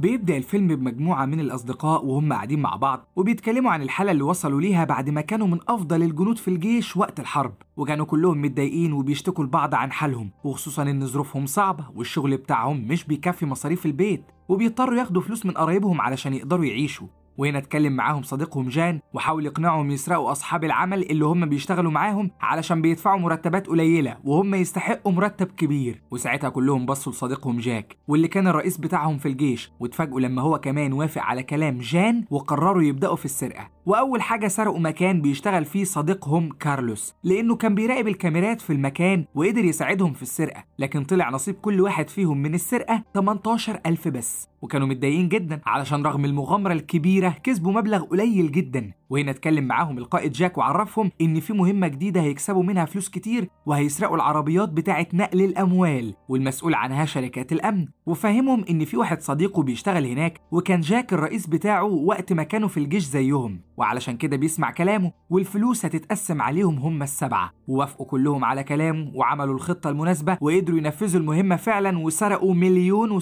بيبدأ الفيلم بمجموعة من الأصدقاء وهم قاعدين مع بعض وبيتكلموا عن الحالة اللي وصلوا ليها بعد ما كانوا من أفضل الجنود في الجيش وقت الحرب وكانوا كلهم متضايقين وبيشتكوا لبعض عن حالهم وخصوصا إن ظروفهم صعبة والشغل بتاعهم مش بيكفي مصاريف البيت وبيضطروا ياخدوا فلوس من قرايبهم علشان يقدروا يعيشوا وهنا اتكلم معاهم صديقهم جان وحاول يقنعهم يسرقوا اصحاب العمل اللي هم بيشتغلوا معاهم علشان بيدفعوا مرتبات قليله وهم يستحقوا مرتب كبير وساعتها كلهم بصوا لصديقهم جاك واللي كان الرئيس بتاعهم في الجيش واتفاجئوا لما هو كمان وافق على كلام جان وقرروا يبداوا في السرقه واول حاجه سرقوا مكان بيشتغل فيه صديقهم كارلوس لانه كان بيراقب الكاميرات في المكان وقدر يساعدهم في السرقه لكن طلع نصيب كل واحد فيهم من السرقه 18000 بس وكانوا متضايقين جدا علشان رغم المغامرة الكبيرة كسبوا مبلغ قليل جدا وهنا اتكلم معاهم القائد جاك وعرفهم ان في مهمة جديدة هيكسبوا منها فلوس كتير وهيسرقوا العربيات بتاعة نقل الاموال والمسؤول عنها شركات الامن وفهمهم ان في واحد صديقه بيشتغل هناك وكان جاك الرئيس بتاعه وقت ما كانوا في الجيش زيهم وعلشان كده بيسمع كلامه والفلوس هتتقسم عليهم هم السبعة ووافقوا كلهم على كلامه وعملوا الخطة المناسبة وقدروا ينفذوا المهمة فعلا وسرقوا مليون و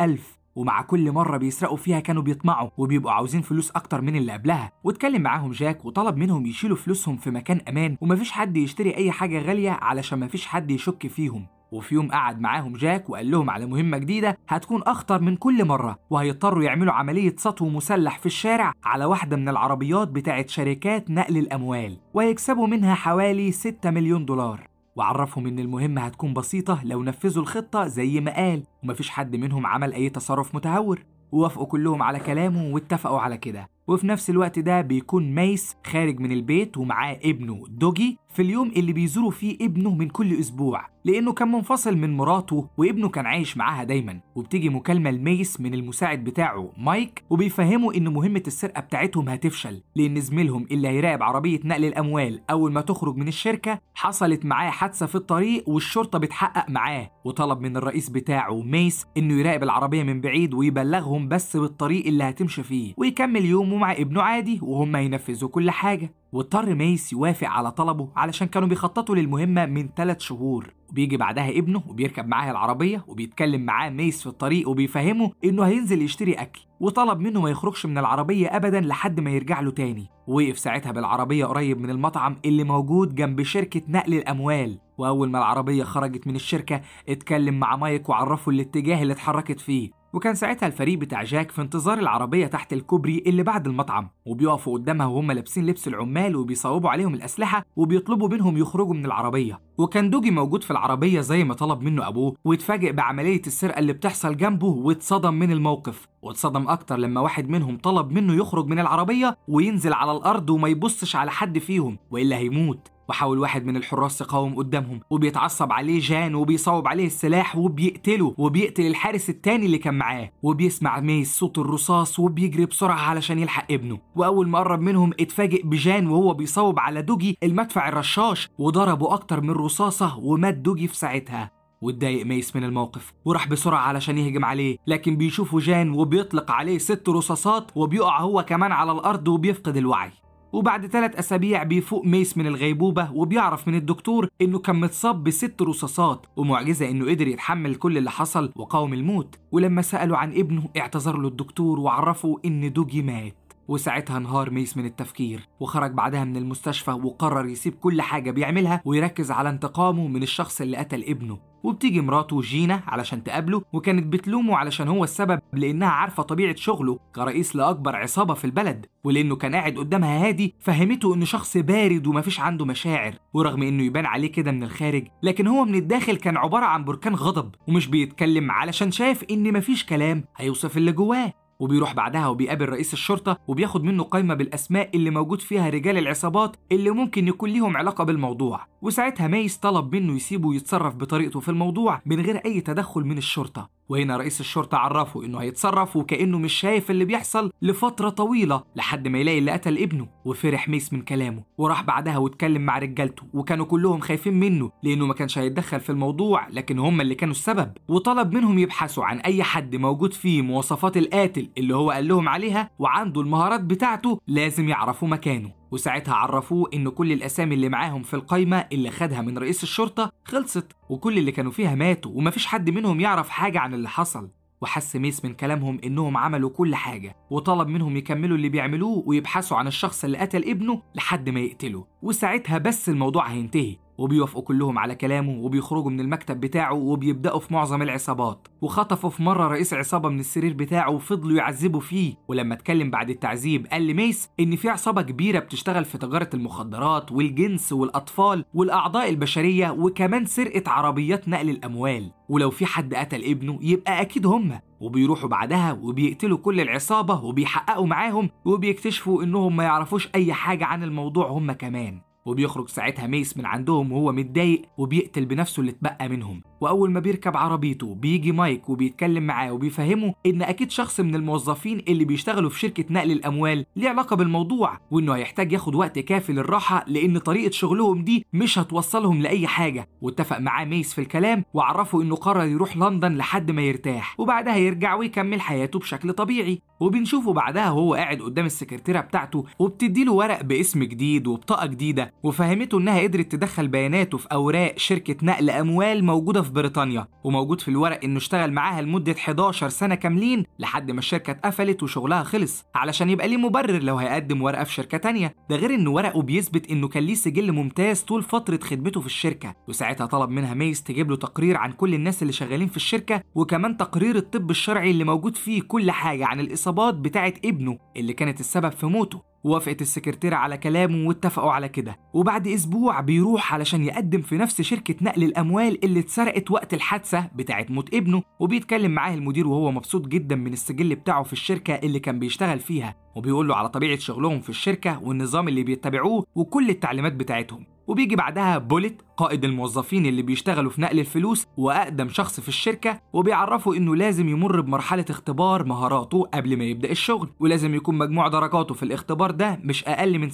ألف ومع كل مرة بيسرقوا فيها كانوا بيطمعوا وبيبقوا عاوزين فلوس أكتر من اللي قبلها واتكلم معاهم جاك وطلب منهم يشيلوا فلوسهم في مكان أمان ومفيش حد يشتري أي حاجة غالية علشان مفيش حد يشك فيهم وفي يوم قعد معاهم جاك وقال لهم على مهمة جديدة هتكون أخطر من كل مرة وهيضطروا يعملوا عملية سطو مسلح في الشارع على واحدة من العربيات بتاعت شركات نقل الأموال وهيكسبوا منها حوالي 6 مليون دولار وعرفهم إن المهمة هتكون بسيطة لو نفذوا الخطة زي ما قال ومفيش حد منهم عمل أي تصرف متهور ووافقوا كلهم على كلامه واتفقوا على كده وفي نفس الوقت ده بيكون ميس خارج من البيت ومعاه ابنه دوجي في اليوم اللي بيزوروا فيه ابنه من كل أسبوع لأنه كان منفصل من مراته وابنه كان عايش معاها دايما وبتيجي مكالمة لميس من المساعد بتاعه مايك وبيفهمه إن مهمة السرقة بتاعتهم هتفشل لأن زميلهم اللي هيراقب عربية نقل الأموال أول ما تخرج من الشركة حصلت معاه حادثة في الطريق والشرطة بتحقق معاه وطلب من الرئيس بتاعه ميس إنه يراقب العربية من بعيد ويبلغهم بس بالطريق اللي هتمشي فيه ويكمل يومه مع ابنه عادي وهم ينفذوا كل حاجة واضطر ميس يوافق على طلبه علشان كانوا بيخططوا للمهمة من ثلاث شهور وبيجي بعدها ابنه وبيركب معاه العربية وبيتكلم معاه ميس في الطريق وبيفهمه إنه هينزل يشتري أكل وطلب منه ما يخرجش من العربية أبدا لحد ما يرجع له تاني ووقف ساعتها بالعربية قريب من المطعم اللي موجود جنب شركة نقل الأموال وأول ما العربية خرجت من الشركة اتكلم مع مايك وعرفه الاتجاه اللي اتحركت فيه وكان ساعتها الفريق بتاع جاك في انتظار العربية تحت الكوبري اللي بعد المطعم وبيقفوا قدامها وهم لابسين لبس العمال وبيصوبوا عليهم الأسلحة وبيطلبوا منهم يخرجوا من العربية وكان دوجي موجود في العربية زي ما طلب منه أبوه واتفاجئ بعملية السرقة اللي بتحصل جنبه واتصدم من الموقف واتصدم أكتر لما واحد منهم طلب منه يخرج من العربية وينزل على الأرض وما يبصش على حد فيهم وإلا هيموت وحاول واحد من الحراس يقاوم قدامهم وبيتعصب عليه جان وبيصوب عليه السلاح وبيقتله وبيقتل الحارس التاني اللي كان معاه وبيسمع ميس صوت الرصاص وبيجري بسرعة علشان يلحق ابنه وأول ما قرب منهم اتفاجئ بجان وهو بيصوب على دوجي المدفع الرشاش وضربه أكتر من رصاصة ومات دوجي في ساعتها واتضايق ميس من الموقف وراح بسرعة علشان يهجم عليه لكن بيشوفه جان وبيطلق عليه ست رصاصات وبيقع هو كمان على الأرض وبيفقد الوعي وبعد ثلاث أسابيع بيفوق ميس من الغيبوبة وبيعرف من الدكتور إنه كان متصاب بست رصاصات ومعجزة إنه قدر يتحمل كل اللي حصل وقاوم الموت ولما سألوا عن ابنه اعتذر له الدكتور وعرفه إن دوجي مات وساعتها انهار ميس من التفكير وخرج بعدها من المستشفى وقرر يسيب كل حاجة بيعملها ويركز على انتقامه من الشخص اللي قتل ابنه وبتيجي مراته جينا علشان تقابله وكانت بتلومه علشان هو السبب لانها عارفه طبيعه شغله كرئيس لاكبر عصابه في البلد ولانه كان قاعد قدامها هادي فهمته انه شخص بارد ومفيش عنده مشاعر ورغم انه يبان عليه كده من الخارج لكن هو من الداخل كان عباره عن بركان غضب ومش بيتكلم علشان شايف ان مفيش كلام هيوصف اللي جواه وبيروح بعدها وبيقابل رئيس الشرطة وبياخد منه قائمة بالأسماء اللي موجود فيها رجال العصابات اللي ممكن يكون ليهم علاقة بالموضوع وساعتها مايس طلب منه يسيبه يتصرف بطريقته في الموضوع من غير أي تدخل من الشرطة وهنا رئيس الشرطة عرفه إنه هيتصرف وكأنه مش شايف اللي بيحصل لفترة طويلة لحد ما يلاقي اللي قتل ابنه وفرح ميس من كلامه وراح بعدها واتكلم مع رجالته وكانوا كلهم خايفين منه لأنه ما كانش هيتدخل في الموضوع لكن هم اللي كانوا السبب وطلب منهم يبحثوا عن أي حد موجود فيه مواصفات القاتل اللي هو قال لهم عليها وعنده المهارات بتاعته لازم يعرفوا مكانه وساعتها عرفوه إن كل الأسامي اللي معاهم في القايمة اللي خدها من رئيس الشرطة خلصت وكل اللي كانوا فيها ماتوا ومفيش حد منهم يعرف حاجة عن اللي حصل وحس ميس من كلامهم إنهم عملوا كل حاجة وطلب منهم يكملوا اللي بيعملوه ويبحثوا عن الشخص اللي قتل ابنه لحد ما يقتله وساعتها بس الموضوع هينتهي وبيوافقوا كلهم على كلامه وبيخرجوا من المكتب بتاعه وبيبدأوا في معظم العصابات وخطفوا في مرة رئيس عصابة من السرير بتاعه وفضلوا يعذبوا فيه ولما اتكلم بعد التعذيب قال لميس إن في عصابة كبيرة بتشتغل في تجارة المخدرات والجنس والأطفال والأعضاء البشرية وكمان سرقة عربيات نقل الأموال ولو في حد قتل ابنه يبقى أكيد هما وبيروحوا بعدها وبيقتلوا كل العصابة وبيحققوا معاهم وبيكتشفوا إنهم ما يعرفوش أي حاجة عن الموضوع هما كمان وبيخرج ساعتها ميس من عندهم وهو متضايق وبيقتل بنفسه اللي اتبقى منهم واول ما بيركب عربيته بيجي مايك وبيتكلم معاه وبيفهمه ان اكيد شخص من الموظفين اللي بيشتغلوا في شركه نقل الاموال ليه علاقه بالموضوع وانه هيحتاج ياخد وقت كافي للراحه لان طريقه شغلهم دي مش هتوصلهم لاي حاجه واتفق معاه ميس في الكلام وعرفه انه قرر يروح لندن لحد ما يرتاح وبعدها يرجع ويكمل حياته بشكل طبيعي وبنشوفه بعدها وهو قاعد قدام السكرتيره بتاعته وبتدي له ورق باسم جديد وبطاقه جديده وفهمته انها قدرت تدخل بياناته في اوراق شركه نقل اموال موجوده في بريطانيا وموجود في الورق انه اشتغل معاها لمده 11 سنه كاملين لحد ما الشركه اتقفلت وشغلها خلص علشان يبقى ليه مبرر لو هيقدم ورقه في شركه تانية ده غير ان ورقه بيثبت انه كان ليه سجل ممتاز طول فتره خدمته في الشركه وساعتها طلب منها ميس تجيب له تقرير عن كل الناس اللي شغالين في الشركه وكمان تقرير الطب الشرعي اللي موجود فيه كل حاجه عن الاصابات بتاعه ابنه اللي كانت السبب في موته وافقت السكرتيرة على كلامه واتفقوا على كده وبعد أسبوع بيروح علشان يقدم في نفس شركة نقل الأموال اللي اتسرقت وقت الحادثة بتاعة موت ابنه وبيتكلم معاه المدير وهو مبسوط جدا من السجل بتاعه في الشركة اللي كان بيشتغل فيها وبيقول له على طبيعة شغلهم في الشركة والنظام اللي بيتبعوه وكل التعليمات بتاعتهم وبيجي بعدها بوليت قائد الموظفين اللي بيشتغلوا في نقل الفلوس واقدم شخص في الشركه وبيعرفوا انه لازم يمر بمرحله اختبار مهاراته قبل ما يبدا الشغل ولازم يكون مجموع درجاته في الاختبار ده مش اقل من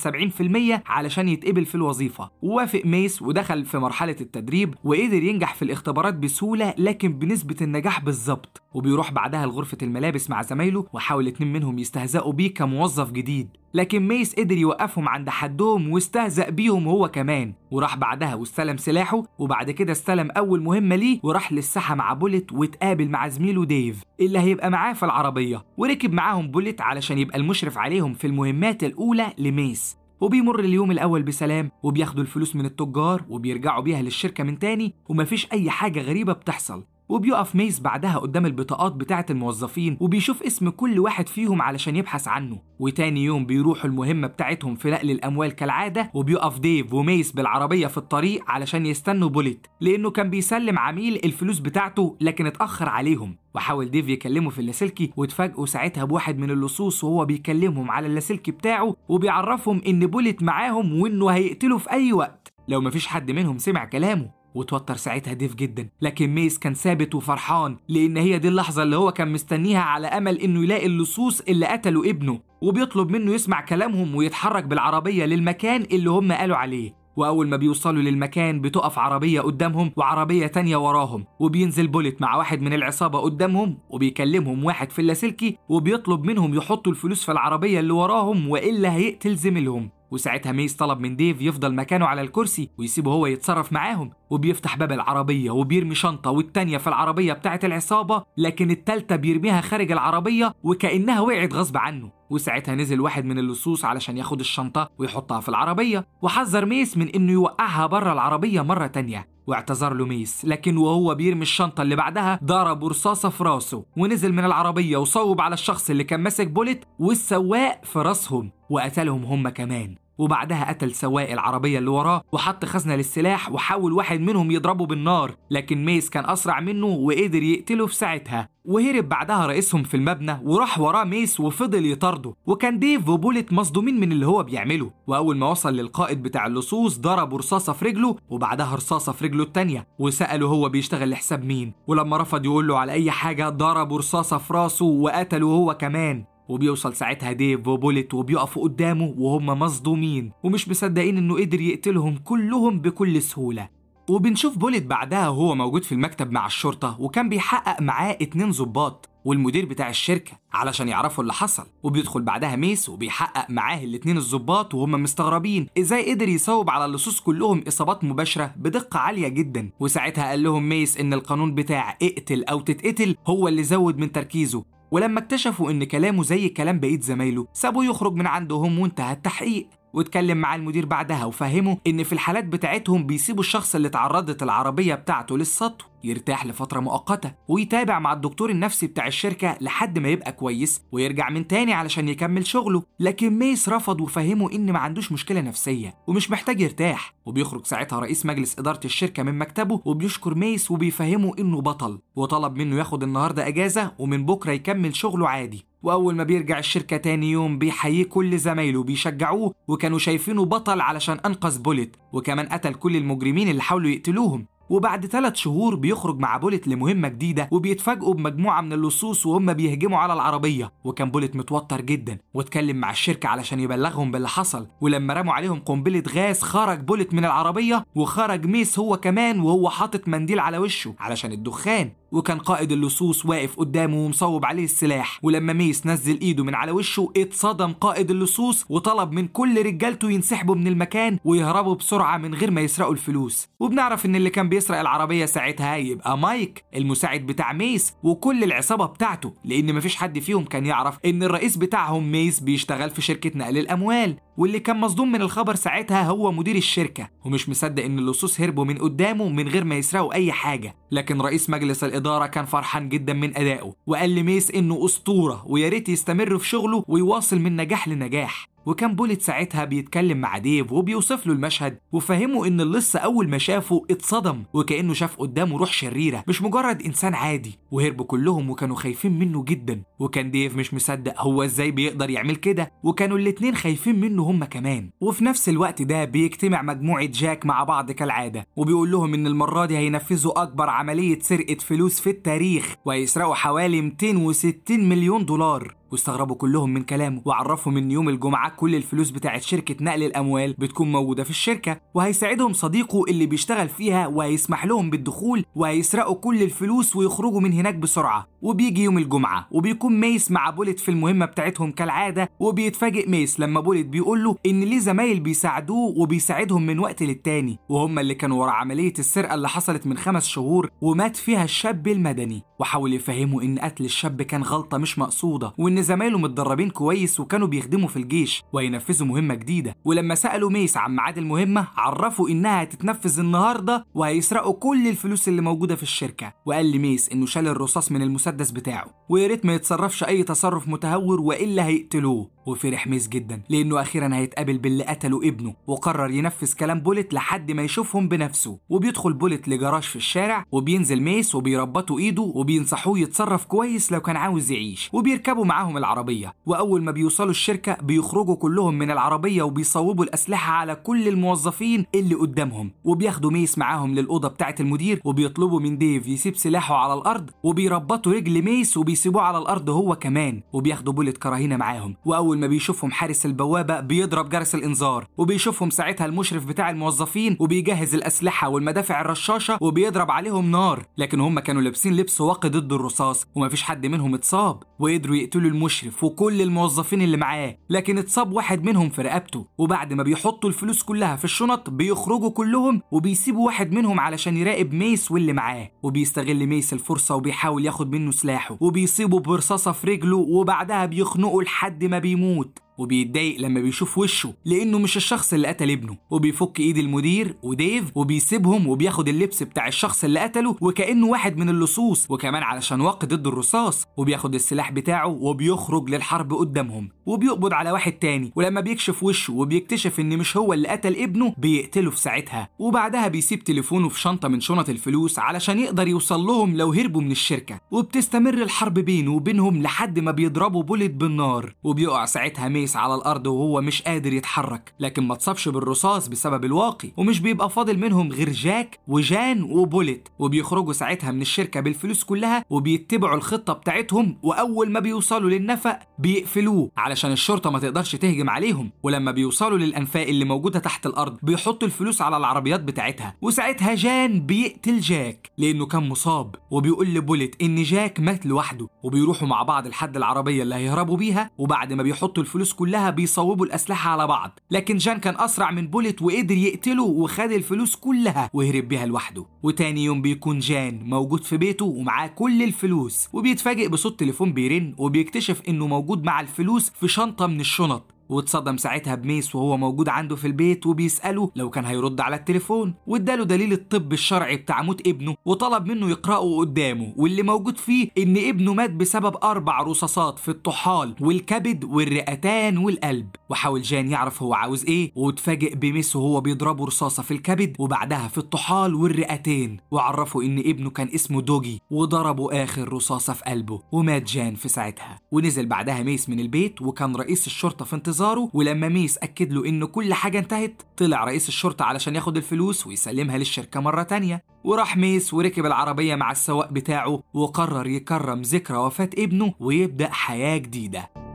70% علشان يتقبل في الوظيفه ووافق ميس ودخل في مرحله التدريب وقدر ينجح في الاختبارات بسهوله لكن بنسبه النجاح بالظبط وبيروح بعدها لغرفه الملابس مع زمايله وحاول اتنين منهم يستهزئوا بيه كموظف جديد لكن ميس قدر يوقفهم عند حدهم واستهزأ بيهم هو كمان وراح بعدها واستلم استلم سلاحه وبعد كده استلم اول مهمه ليه وراح للساحه مع بوليت واتقابل مع زميله ديف اللي هيبقى معاه في العربيه وركب معاهم بوليت علشان يبقى المشرف عليهم في المهمات الاولى لميس وبيمر اليوم الأول بسلام وبياخدوا الفلوس من التجار وبيرجعوا بيها للشركة من تاني ومفيش أي حاجة غريبة بتحصل وبيقف ميس بعدها قدام البطاقات بتاعة الموظفين وبيشوف اسم كل واحد فيهم علشان يبحث عنه وتاني يوم بيروحوا المهمة بتاعتهم في نقل الأموال كالعادة وبيقف ديف وميس بالعربية في الطريق علشان يستنوا بوليت لأنه كان بيسلم عميل الفلوس بتاعته لكن اتأخر عليهم وحاول ديف يكلمه في اللاسلكي واتفاجئوا ساعتها بواحد من اللصوص وهو بيكلمهم على اللاسلكي بتاعه وبيعرفهم إن بوليت معاهم وإنه هيقتله في أي وقت لو مفيش حد منهم سمع كلامه وتوتر ساعتها ديف جدا لكن ميس كان ثابت وفرحان لان هي دي اللحظه اللي هو كان مستنيها على امل انه يلاقي اللصوص اللي قتلوا ابنه وبيطلب منه يسمع كلامهم ويتحرك بالعربيه للمكان اللي هم قالوا عليه واول ما بيوصلوا للمكان بتقف عربيه قدامهم وعربيه تانية وراهم وبينزل بوليت مع واحد من العصابه قدامهم وبيكلمهم واحد في اللاسلكي وبيطلب منهم يحطوا الفلوس في العربيه اللي وراهم والا هيقتل زميلهم وساعتها ميس طلب من ديف يفضل مكانه على الكرسي ويسيبه هو يتصرف معاهم وبيفتح باب العربية وبيرمي شنطة والتانية في العربية بتاعة العصابة لكن التالتة بيرميها خارج العربية وكأنها وقعت غصب عنه وساعتها نزل واحد من اللصوص علشان ياخد الشنطة ويحطها في العربية وحذر ميس من إنه يوقعها بره العربية مرة تانية واعتذر له ميس لكن وهو بيرمي الشنطة اللي بعدها ضرب رصاصة في راسه ونزل من العربية وصوب على الشخص اللي كان ماسك بوليت والسواق في راسهم وقتلهم هم كمان وبعدها قتل سواق العربية اللي وراه وحط خزنة للسلاح وحاول واحد منهم يضربه بالنار لكن ميس كان أسرع منه وقدر يقتله في ساعتها وهرب بعدها رئيسهم في المبنى وراح وراه ميس وفضل يطارده وكان ديف وبوليت مصدومين من اللي هو بيعمله واول ما وصل للقائد بتاع اللصوص ضربوا رصاصه في رجله وبعدها رصاصه في رجله التانيه وساله هو بيشتغل لحساب مين ولما رفض يقول له على اي حاجه ضربوا رصاصه في راسه وقتله هو كمان وبيوصل ساعتها ديف وبوليت وبيقفوا قدامه وهم مصدومين ومش مصدقين انه قدر يقتلهم كلهم بكل سهولة وبنشوف بوليت بعدها وهو موجود في المكتب مع الشرطة وكان بيحقق معاه اتنين ظباط والمدير بتاع الشركة علشان يعرفوا اللي حصل وبيدخل بعدها ميس وبيحقق معاه الاتنين الظباط وهم مستغربين ازاي قدر يصوب على اللصوص كلهم اصابات مباشرة بدقة عالية جدا وساعتها قال لهم ميس ان القانون بتاع اقتل او تتقتل هو اللي زود من تركيزه ولما اكتشفوا ان كلامه زي كلام بقيه زمايله سابوه يخرج من عندهم وانتهى التحقيق واتكلم مع المدير بعدها وفهمه ان في الحالات بتاعتهم بيسيبوا الشخص اللي اتعرضت العربيه بتاعته للسطو يرتاح لفتره مؤقته ويتابع مع الدكتور النفسي بتاع الشركه لحد ما يبقى كويس ويرجع من تاني علشان يكمل شغله لكن ميس رفض وفهمه ان ما عندوش مشكله نفسيه ومش محتاج يرتاح وبيخرج ساعتها رئيس مجلس اداره الشركه من مكتبه وبيشكر ميس وبيفهمه انه بطل وطلب منه ياخد النهارده اجازه ومن بكره يكمل شغله عادي وأول ما بيرجع الشركة تاني يوم بيحييه كل زمايله بيشجعوه وكانوا شايفينه بطل علشان أنقذ بوليت وكمان قتل كل المجرمين اللي حاولوا يقتلوهم وبعد ثلاث شهور بيخرج مع بوليت لمهمة جديدة وبيتفاجئوا بمجموعة من اللصوص وهم بيهجموا على العربية وكان بوليت متوتر جدا واتكلم مع الشركة علشان يبلغهم باللي حصل ولما رموا عليهم قنبلة غاز خرج بوليت من العربية وخرج ميس هو كمان وهو حاطط منديل على وشه علشان الدخان وكان قائد اللصوص واقف قدامه ومصوب عليه السلاح ولما ميس نزل ايده من على وشه اتصدم قائد اللصوص وطلب من كل رجالته ينسحبوا من المكان ويهربوا بسرعه من غير ما يسرقوا الفلوس وبنعرف ان اللي كان بيسرق العربيه ساعتها يبقى مايك المساعد بتاع ميس وكل العصابه بتاعته لان مفيش حد فيهم كان يعرف ان الرئيس بتاعهم ميس بيشتغل في شركه نقل الاموال واللي كان مصدوم من الخبر ساعتها هو مدير الشركة ومش مصدق إن اللصوص هربوا من قدامه من غير ما يسرقوا أي حاجة لكن رئيس مجلس الإدارة كان فرحان جدا من أدائه وقال لميس إنه أسطورة ويا ريت يستمر في شغله ويواصل من نجاح لنجاح وكان بوليت ساعتها بيتكلم مع ديف وبيوصف له المشهد وفهمه ان اللص اول ما شافه اتصدم وكانه شاف قدامه روح شريره مش مجرد انسان عادي وهربوا كلهم وكانوا خايفين منه جدا وكان ديف مش مصدق هو ازاي بيقدر يعمل كده وكانوا الاتنين خايفين منه هم كمان وفي نفس الوقت ده بيجتمع مجموعه جاك مع بعض كالعاده وبيقول لهم ان المره دي هينفذوا اكبر عمليه سرقه فلوس في التاريخ وهيسرقوا حوالي 260 مليون دولار واستغربوا كلهم من كلامه وعرفهم ان يوم الجمعه كل الفلوس بتاعه شركه نقل الاموال بتكون موجوده في الشركه وهيساعدهم صديقه اللي بيشتغل فيها وهيسمح لهم بالدخول وهيسرقوا كل الفلوس ويخرجوا من هناك بسرعه وبيجي يوم الجمعة وبيكون ميس مع بوليت في المهمة بتاعتهم كالعادة وبيتفاجئ ميس لما بوليت بيقول له إن ليه زمايل بيساعدوه وبيساعدهم من وقت للتاني وهم اللي كانوا ورا عملية السرقة اللي حصلت من خمس شهور ومات فيها الشاب المدني وحاول يفهمه إن قتل الشاب كان غلطة مش مقصودة وإن زمايله متدربين كويس وكانوا بيخدموا في الجيش وهينفذوا مهمة جديدة ولما سألوا ميس عن ميعاد المهمة عرفوا إنها هتتنفذ النهاردة وهيسرقوا كل الفلوس اللي موجودة في الشركة وقال لميس إنه شال الرصاص من المسلسل المسدس بتاعه ويا ريت ما يتصرفش اي تصرف متهور والا هيقتلوه وفرح ميس جدا لانه اخيرا هيتقابل باللي قتلوا ابنه وقرر ينفذ كلام بوليت لحد ما يشوفهم بنفسه وبيدخل بوليت لجراج في الشارع وبينزل ميس وبيربطوا ايده وبينصحوه يتصرف كويس لو كان عاوز يعيش وبيركبوا معاهم العربيه واول ما بيوصلوا الشركه بيخرجوا كلهم من العربيه وبيصوبوا الاسلحه على كل الموظفين اللي قدامهم وبياخدوا ميس معاهم للاوضه بتاعه المدير وبيطلبوا من ديف يسيب سلاحه على الارض وبيربطوا رجل ميس وبيسيبوه على الارض هو كمان وبياخدوا بولة كراهينه معاهم واول ما بيشوفهم حارس البوابه بيضرب جرس الانذار وبيشوفهم ساعتها المشرف بتاع الموظفين وبيجهز الاسلحه والمدافع الرشاشه وبيضرب عليهم نار لكن هم كانوا لابسين لبس واقي ضد الرصاص ومفيش حد منهم اتصاب وقدروا يقتلوا المشرف وكل الموظفين اللي معاه لكن اتصاب واحد منهم في رقبته وبعد ما بيحطوا الفلوس كلها في الشنط بيخرجوا كلهم وبيسيبوا واحد منهم علشان يراقب ميس واللي معاه وبيستغل ميس الفرصه وبيحاول ياخد منه سلاحه وبيصيبه برصاصة في رجله وبعدها بيخنقه لحد ما بيموت وبيتضايق لما بيشوف وشه لانه مش الشخص اللي قتل ابنه وبيفك ايد المدير وديف وبيسيبهم وبياخد اللبس بتاع الشخص اللي قتله وكانه واحد من اللصوص وكمان علشان واقي ضد الرصاص وبياخد السلاح بتاعه وبيخرج للحرب قدامهم وبيقبض على واحد تاني ولما بيكشف وشه وبيكتشف ان مش هو اللي قتل ابنه بيقتله في ساعتها وبعدها بيسيب تليفونه في شنطه من شنط الفلوس علشان يقدر يوصل لهم لو هربوا من الشركه وبتستمر الحرب بينه وبينهم لحد ما بيضربوا بولت بالنار وبيقع ساعتها ميس كويس على الارض وهو مش قادر يتحرك لكن ما اتصابش بالرصاص بسبب الواقي ومش بيبقى فاضل منهم غير جاك وجان وبوليت وبيخرجوا ساعتها من الشركه بالفلوس كلها وبيتبعوا الخطه بتاعتهم واول ما بيوصلوا للنفق بيقفلوه علشان الشرطه ما تقدرش تهجم عليهم ولما بيوصلوا للانفاق اللي موجوده تحت الارض بيحطوا الفلوس على العربيات بتاعتها وساعتها جان بيقتل جاك لانه كان مصاب وبيقول لبوليت ان جاك مات لوحده وبيروحوا مع بعض لحد العربيه اللي هيهربوا بيها وبعد ما بيحطوا الفلوس الفلوس كلها بيصوبوا الأسلحة على بعض لكن جان كان أسرع من بوليت وقدر يقتله وخد الفلوس كلها وهرب بيها لوحده وتاني يوم بيكون جان موجود في بيته ومعاه كل الفلوس وبيتفاجئ بصوت تليفون بيرن وبيكتشف إنه موجود مع الفلوس في شنطة من الشنط واتصدم ساعتها بميس وهو موجود عنده في البيت وبيسأله لو كان هيرد على التليفون واداله دليل الطب الشرعي بتاع موت ابنه وطلب منه يقرأه قدامه واللي موجود فيه إن ابنه مات بسبب أربع رصاصات في الطحال والكبد والرئتان والقلب وحاول جان يعرف هو عاوز إيه واتفاجئ بميس وهو بيضربه رصاصة في الكبد وبعدها في الطحال والرئتين وعرفه إن ابنه كان اسمه دوجي وضربه آخر رصاصة في قلبه ومات جان في ساعتها ونزل بعدها ميس من البيت وكان رئيس الشرطة في انتظار انتظاره ولما ميس أكد له إن كل حاجة انتهت طلع رئيس الشرطة علشان ياخد الفلوس ويسلمها للشركة مرة تانية وراح ميس وركب العربية مع السواق بتاعه وقرر يكرم ذكرى وفاة ابنه ويبدأ حياة جديدة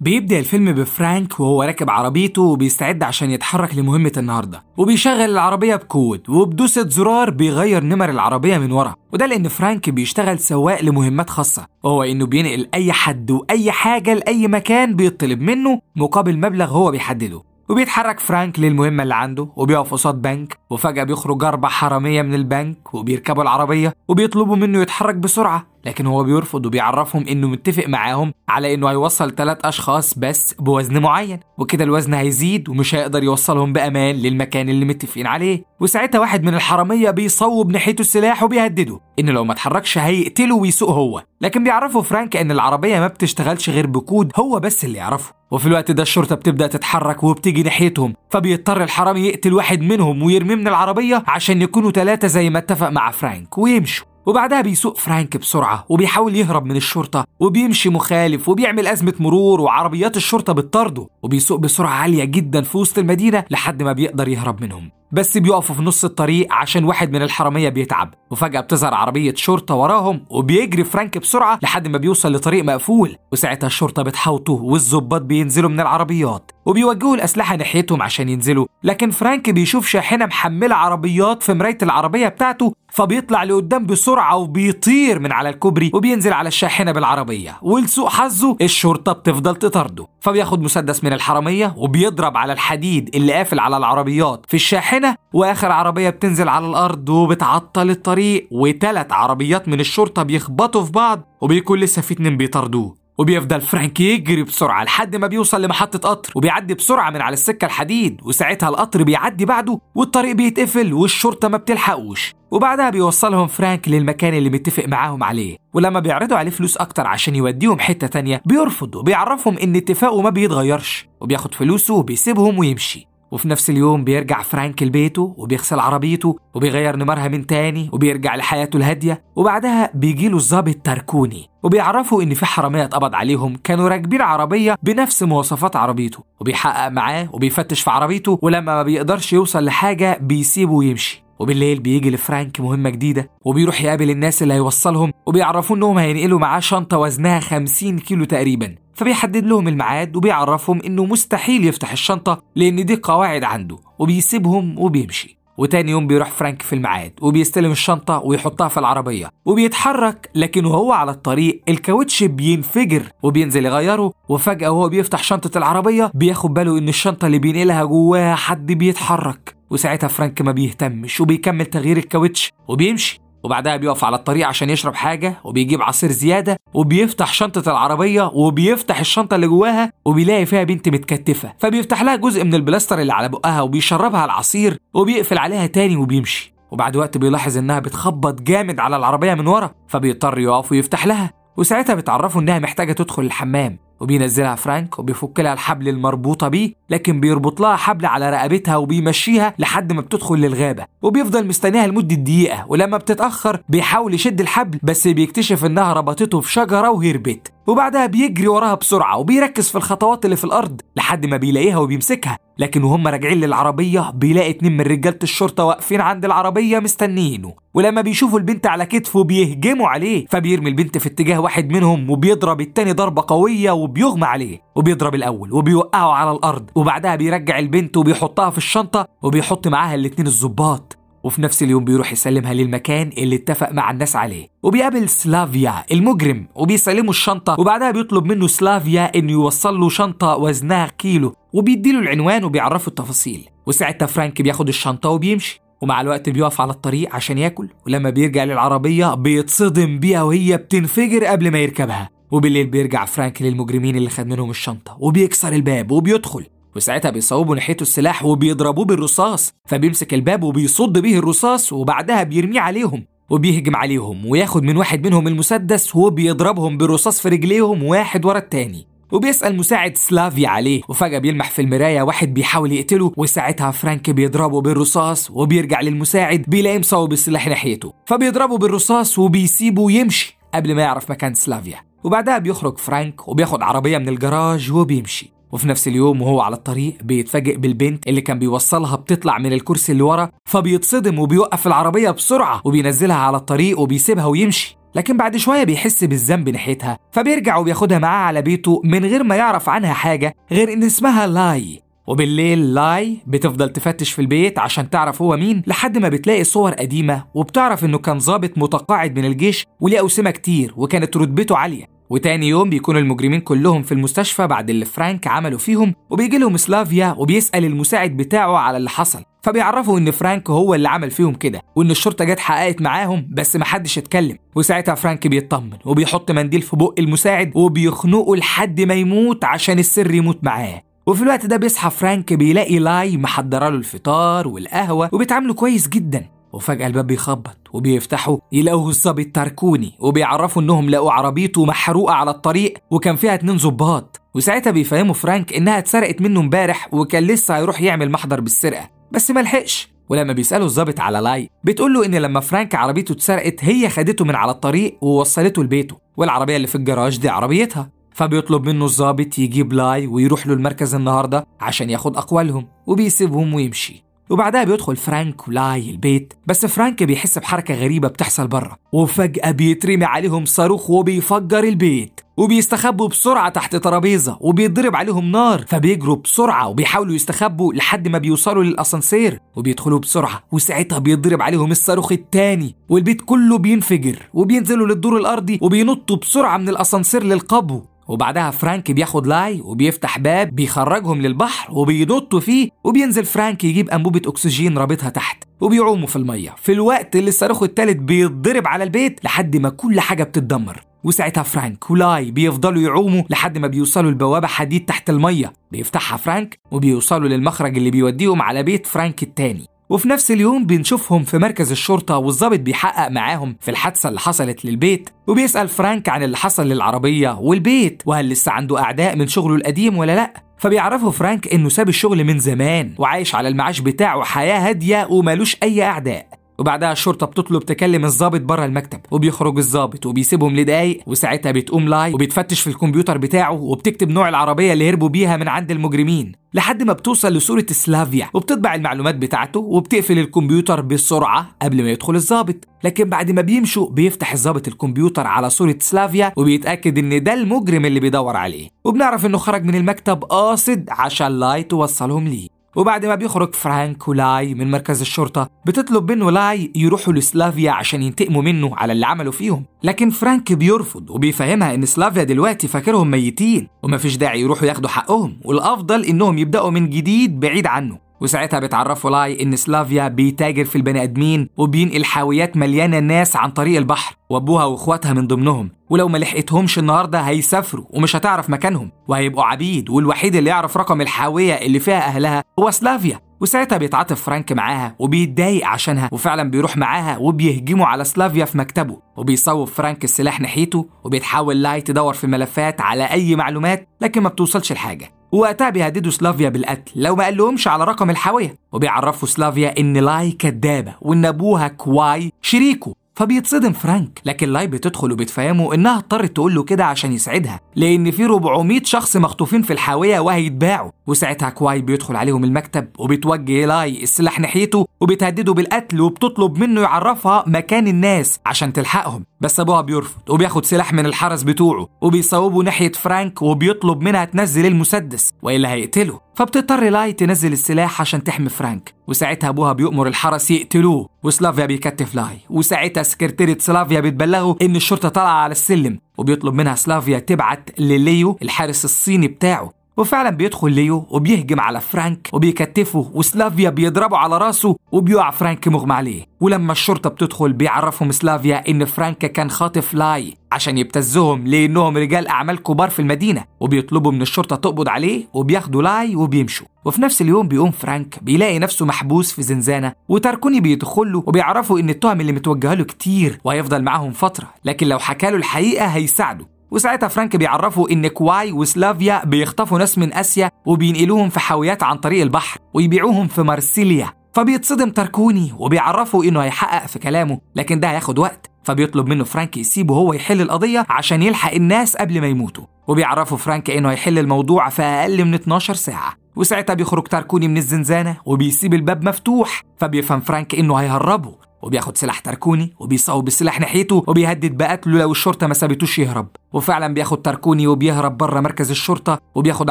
بيبدأ الفيلم بفرانك وهو راكب عربيته وبيستعد عشان يتحرك لمهمة النهاردة وبيشغل العربية بكود وبدوسة زرار بيغير نمر العربية من ورا وده لأن فرانك بيشتغل سواق لمهمات خاصة وهو إنه بينقل أي حد وأي حاجة لأي مكان بيطلب منه مقابل مبلغ هو بيحدده وبيتحرك فرانك للمهمة اللي عنده وبيقف قصاد بنك وفجأة بيخرج أربع حرامية من البنك وبيركبوا العربية وبيطلبوا منه يتحرك بسرعة لكن هو بيرفض وبيعرفهم انه متفق معاهم على انه هيوصل ثلاث اشخاص بس بوزن معين وكده الوزن هيزيد ومش هيقدر يوصلهم بامان للمكان اللي متفقين عليه وساعتها واحد من الحراميه بيصوب ناحيته السلاح وبيهدده ان لو ما اتحركش هيقتله ويسوق هو لكن بيعرفوا فرانك ان العربيه ما بتشتغلش غير بكود هو بس اللي يعرفه وفي الوقت ده الشرطة بتبدأ تتحرك وبتيجي ناحيتهم فبيضطر الحرامي يقتل واحد منهم ويرميه من العربية عشان يكونوا ثلاثة زي ما اتفق مع فرانك ويمشوا وبعدها بيسوق فرانك بسرعة وبيحاول يهرب من الشرطة وبيمشي مخالف وبيعمل أزمة مرور وعربيات الشرطة بتطارده وبيسوق بسرعة عالية جدا في وسط المدينة لحد ما بيقدر يهرب منهم بس بيقفوا في نص الطريق عشان واحد من الحرامية بيتعب وفجأة بتظهر عربية شرطة وراهم وبيجري فرانك بسرعة لحد ما بيوصل لطريق مقفول وساعتها الشرطة بتحاوطه والظباط بينزلوا من العربيات وبيوجهوا الأسلحة ناحيتهم عشان ينزلوا لكن فرانك بيشوف شاحنة محملة عربيات في مراية العربية بتاعته فبيطلع لقدام بسرعه وبيطير من على الكوبري وبينزل على الشاحنه بالعربيه ولسوء حظه الشرطه بتفضل تطارده فبياخد مسدس من الحراميه وبيضرب على الحديد اللي قافل على العربيات في الشاحنه واخر عربيه بتنزل على الارض وبتعطل الطريق وثلاث عربيات من الشرطه بيخبطوا في بعض وبيكون لسه في اتنين بيطاردوه وبيفضل فرانك يجري بسرعة لحد ما بيوصل لمحطة قطر وبيعدي بسرعة من على السكة الحديد وساعتها القطر بيعدي بعده والطريق بيتقفل والشرطة ما بتلحقوش وبعدها بيوصلهم فرانك للمكان اللي متفق معاهم عليه ولما بيعرضوا عليه فلوس أكتر عشان يوديهم حتة تانية بيرفض وبيعرفهم إن اتفاقه ما بيتغيرش وبياخد فلوسه وبيسيبهم ويمشي وفي نفس اليوم بيرجع فرانك لبيته وبيغسل عربيته وبيغير نمرها من تاني وبيرجع لحياته الهادية وبعدها بيجيله الظابط تركوني وبيعرفوا إن في حرامية اتقبض عليهم كانوا راكبين عربية بنفس مواصفات عربيته وبيحقق معاه وبيفتش في عربيته ولما ما بيقدرش يوصل لحاجة بيسيبه ويمشي وبالليل بيجي لفرانك مهمة جديدة وبيروح يقابل الناس اللي هيوصلهم وبيعرفوا إنهم هينقلوا معاه شنطة وزنها 50 كيلو تقريبا فبيحدد لهم الميعاد وبيعرفهم انه مستحيل يفتح الشنطه لان دي قواعد عنده وبيسيبهم وبيمشي وتاني يوم بيروح فرانك في الميعاد وبيستلم الشنطة ويحطها في العربية وبيتحرك لكن وهو على الطريق الكاوتش بينفجر وبينزل يغيره وفجأة وهو بيفتح شنطة العربية بياخد باله إن الشنطة اللي بينقلها جواها حد بيتحرك وساعتها فرانك ما بيهتمش وبيكمل تغيير الكاوتش وبيمشي وبعدها بيقف على الطريق عشان يشرب حاجة وبيجيب عصير زيادة وبيفتح شنطة العربية وبيفتح الشنطة اللي جواها وبيلاقي فيها بنت متكتفة فبيفتح لها جزء من البلاستر اللي على بقها وبيشربها العصير وبيقفل عليها تاني وبيمشي وبعد وقت بيلاحظ انها بتخبط جامد على العربية من ورا فبيضطر يقف ويفتح لها وساعتها بتعرفه انها محتاجة تدخل الحمام وبينزلها فرانك وبيفك لها الحبل المربوطة بيه لكن بيربط لها حبل على رقبتها وبيمشيها لحد ما بتدخل للغابة وبيفضل مستنيها لمدة دقيقة ولما بتتأخر بيحاول يشد الحبل بس بيكتشف إنها ربطته في شجرة وهربت وبعدها بيجري وراها بسرعة وبيركز في الخطوات اللي في الأرض لحد ما بيلاقيها وبيمسكها لكن وهم راجعين للعربية بيلاقي اتنين من رجالة الشرطة واقفين عند العربية مستنيينه ولما بيشوفوا البنت على كتفه بيهجموا عليه فبيرمي البنت في اتجاه واحد منهم وبيضرب التاني ضربة قوية وبيغمى عليه وبيضرب الأول وبيوقعه على الأرض وبعدها بيرجع البنت وبيحطها في الشنطة وبيحط معاها الاتنين الظباط وفي نفس اليوم بيروح يسلمها للمكان اللي اتفق مع الناس عليه وبيقابل سلافيا المجرم وبيسلمه الشنطة وبعدها بيطلب منه سلافيا انه يوصل له شنطة وزنها كيلو وبيديله العنوان وبيعرفه التفاصيل وساعتها فرانك بياخد الشنطة وبيمشي ومع الوقت بيقف على الطريق عشان ياكل ولما بيرجع للعربية بيتصدم بيها وهي بتنفجر قبل ما يركبها وبالليل بيرجع فرانك للمجرمين اللي خد منهم الشنطة وبيكسر الباب وبيدخل وساعتها بيصوبوا ناحيته السلاح وبيضربوه بالرصاص فبيمسك الباب وبيصد بيه الرصاص وبعدها بيرميه عليهم وبيهجم عليهم وياخد من واحد منهم المسدس وبيضربهم بالرصاص في رجليهم واحد ورا التاني وبيسأل مساعد سلافي عليه وفجأة بيلمح في المراية واحد بيحاول يقتله وساعتها فرانك بيضربه بالرصاص وبيرجع للمساعد بيلاقيه مصوب السلاح ناحيته فبيضربه بالرصاص وبيسيبه يمشي قبل ما يعرف مكان سلافيا وبعدها بيخرج فرانك وبياخد عربية من الجراج وبيمشي وفي نفس اليوم وهو على الطريق بيتفاجئ بالبنت اللي كان بيوصلها بتطلع من الكرسي اللي ورا فبيتصدم وبيوقف العربية بسرعة وبينزلها على الطريق وبيسيبها ويمشي لكن بعد شوية بيحس بالذنب ناحيتها فبيرجع وبياخدها معاه على بيته من غير ما يعرف عنها حاجة غير إن اسمها لاي وبالليل لاي بتفضل تفتش في البيت عشان تعرف هو مين لحد ما بتلاقي صور قديمة وبتعرف إنه كان ظابط متقاعد من الجيش وليه أوسمة كتير وكانت رتبته عالية وتاني يوم بيكونوا المجرمين كلهم في المستشفى بعد اللي فرانك عمله فيهم وبيجي لهم سلافيا وبيسأل المساعد بتاعه على اللي حصل فبيعرفوا ان فرانك هو اللي عمل فيهم كده وان الشرطه جت حققت معاهم بس محدش اتكلم وساعتها فرانك بيطمن وبيحط منديل في بق المساعد وبيخنقه لحد ما يموت عشان السر يموت معاه وفي الوقت ده بيصحى فرانك بيلاقي لاي محضره له الفطار والقهوه وبيتعاملوا كويس جدا وفجأة الباب بيخبط وبيفتحوا يلاقوه الظابط تركوني وبيعرفوا انهم لقوا عربيته محروقة على الطريق وكان فيها اتنين ظباط وساعتها بيفهموا فرانك انها اتسرقت منه امبارح وكان لسه هيروح يعمل محضر بالسرقة بس ملحقش ولما بيسألوا الظابط على لاي بتقول له إن لما فرانك عربيته اتسرقت هي خدته من على الطريق ووصلته لبيته والعربية اللي في الجراج دي عربيتها فبيطلب منه الظابط يجيب لاي ويروح له المركز النهاردة عشان ياخد أقوالهم وبيسيبهم ويمشي وبعدها بيدخل فرانك ولاي البيت بس فرانك بيحس بحركة غريبة بتحصل بره وفجأة بيترمي عليهم صاروخ وبيفجر البيت وبيستخبوا بسرعة تحت ترابيزة وبيتضرب عليهم نار فبيجروا بسرعة وبيحاولوا يستخبوا لحد ما بيوصلوا للأسانسير وبيدخلوا بسرعة وساعتها بيتضرب عليهم الصاروخ التاني والبيت كله بينفجر وبينزلوا للدور الأرضي وبينطوا بسرعة من الأسانسير للقبو وبعدها فرانك بياخد لاي وبيفتح باب بيخرجهم للبحر وبينطوا فيه وبينزل فرانك يجيب انبوبه اكسجين رابطها تحت وبيعوموا في الميه في الوقت اللي الصاروخ التالت بيتضرب على البيت لحد ما كل حاجه بتتدمر وساعتها فرانك ولاي بيفضلوا يعوموا لحد ما بيوصلوا لبوابة حديد تحت المية بيفتحها فرانك وبيوصلوا للمخرج اللي بيوديهم على بيت فرانك التاني وفي نفس اليوم بنشوفهم في مركز الشرطة والظابط بيحقق معاهم في الحادثة اللي حصلت للبيت وبيسأل فرانك عن اللي حصل للعربية والبيت وهل لسه عنده أعداء من شغله القديم ولا لأ فبيعرفه فرانك إنه ساب الشغل من زمان وعايش على المعاش بتاعه حياة هادية ومالوش أي أعداء وبعدها الشرطة بتطلب تكلم الظابط بره المكتب وبيخرج الظابط وبيسيبهم لدقايق وساعتها بتقوم لاي وبتفتش في الكمبيوتر بتاعه وبتكتب نوع العربية اللي هربوا بيها من عند المجرمين لحد ما بتوصل لصورة سلافيا وبتطبع المعلومات بتاعته وبتقفل الكمبيوتر بسرعة قبل ما يدخل الظابط لكن بعد ما بيمشوا بيفتح الظابط الكمبيوتر على صورة سلافيا وبيتأكد إن ده المجرم اللي بيدور عليه وبنعرف إنه خرج من المكتب قاصد عشان لاي توصلهم ليه وبعد ما بيخرج فرانك ولاي من مركز الشرطة بتطلب منه لاي يروحوا لسلافيا عشان ينتقموا منه على اللي عمله فيهم لكن فرانك بيرفض وبيفهمها ان سلافيا دلوقتي فاكرهم ميتين ومفيش داعي يروحوا ياخدوا حقهم والافضل انهم يبداوا من جديد بعيد عنه وساعتها بتعرفوا لاي إن سلافيا بيتاجر في البني آدمين وبينقل حاويات مليانة ناس عن طريق البحر وأبوها وإخواتها من ضمنهم ولو ما لحقتهمش النهاردة هيسافروا ومش هتعرف مكانهم وهيبقوا عبيد والوحيد اللي يعرف رقم الحاوية اللي فيها أهلها هو سلافيا وساعتها بيتعاطف فرانك معاها وبيتضايق عشانها وفعلا بيروح معاها وبيهجموا على سلافيا في مكتبه وبيصوب فرانك السلاح ناحيته وبيتحاول لاي تدور في الملفات على اي معلومات لكن ما بتوصلش لحاجه ووقتها بيهددوا سلافيا بالقتل لو ما قالهمش على رقم الحاويه وبيعرفوا سلافيا ان لاي كدابه وان ابوها كواي شريكه فبيتصدم فرانك لكن لاي بتدخل وبتفهمه انها اضطرت تقول له كده عشان يساعدها لان في 400 شخص مخطوفين في الحاويه وهيتباعوا وساعتها كواي بيدخل عليهم المكتب وبتوجه لاي السلاح ناحيته وبتهدده بالقتل وبتطلب منه يعرفها مكان الناس عشان تلحقهم بس ابوها بيرفض وبياخد سلاح من الحرس بتوعه وبيصوبه ناحيه فرانك وبيطلب منها تنزل المسدس والا هيقتله فبتضطر لاي تنزل السلاح عشان تحمي فرانك وساعتها ابوها بيؤمر الحرس يقتلوه وسلافيا بيكتف لاي وساعتها سكرتيرة سلافيا بتبلغه ان الشرطة طالعة على السلم وبيطلب منها سلافيا تبعت لليو الحارس الصيني بتاعه وفعلا بيدخل ليو وبيهجم على فرانك وبيكتفه وسلافيا بيضربه على راسه وبيقع فرانك مغمى عليه ولما الشرطة بتدخل بيعرفهم سلافيا إن فرانك كان خاطف لاي عشان يبتزهم لأنهم رجال أعمال كبار في المدينة وبيطلبوا من الشرطة تقبض عليه وبياخدوا لاي وبيمشوا وفي نفس اليوم بيقوم فرانك بيلاقي نفسه محبوس في زنزانة وتركوني بيدخل له وبيعرفوا إن التهم اللي متوجهة له كتير وهيفضل معاهم فترة لكن لو حكاله الحقيقة هيساعده وساعتها فرانك بيعرفه ان كواي وسلافيا بيخطفوا ناس من اسيا وبينقلوهم في حاويات عن طريق البحر ويبيعوهم في مارسيليا فبيتصدم تركوني وبيعرفه انه هيحقق في كلامه لكن ده هياخد وقت فبيطلب منه فرانك يسيبه هو يحل القضية عشان يلحق الناس قبل ما يموتوا وبيعرفه فرانك انه هيحل الموضوع في اقل من 12 ساعة وساعتها بيخرج تاركوني من الزنزانة وبيسيب الباب مفتوح فبيفهم فرانك انه هيهربه وبياخد سلاح تركوني وبيصوب السلاح ناحيته وبيهدد بقتله لو الشرطة ما سابتوش يهرب وفعلا بياخد تركوني وبيهرب بره مركز الشرطة وبياخد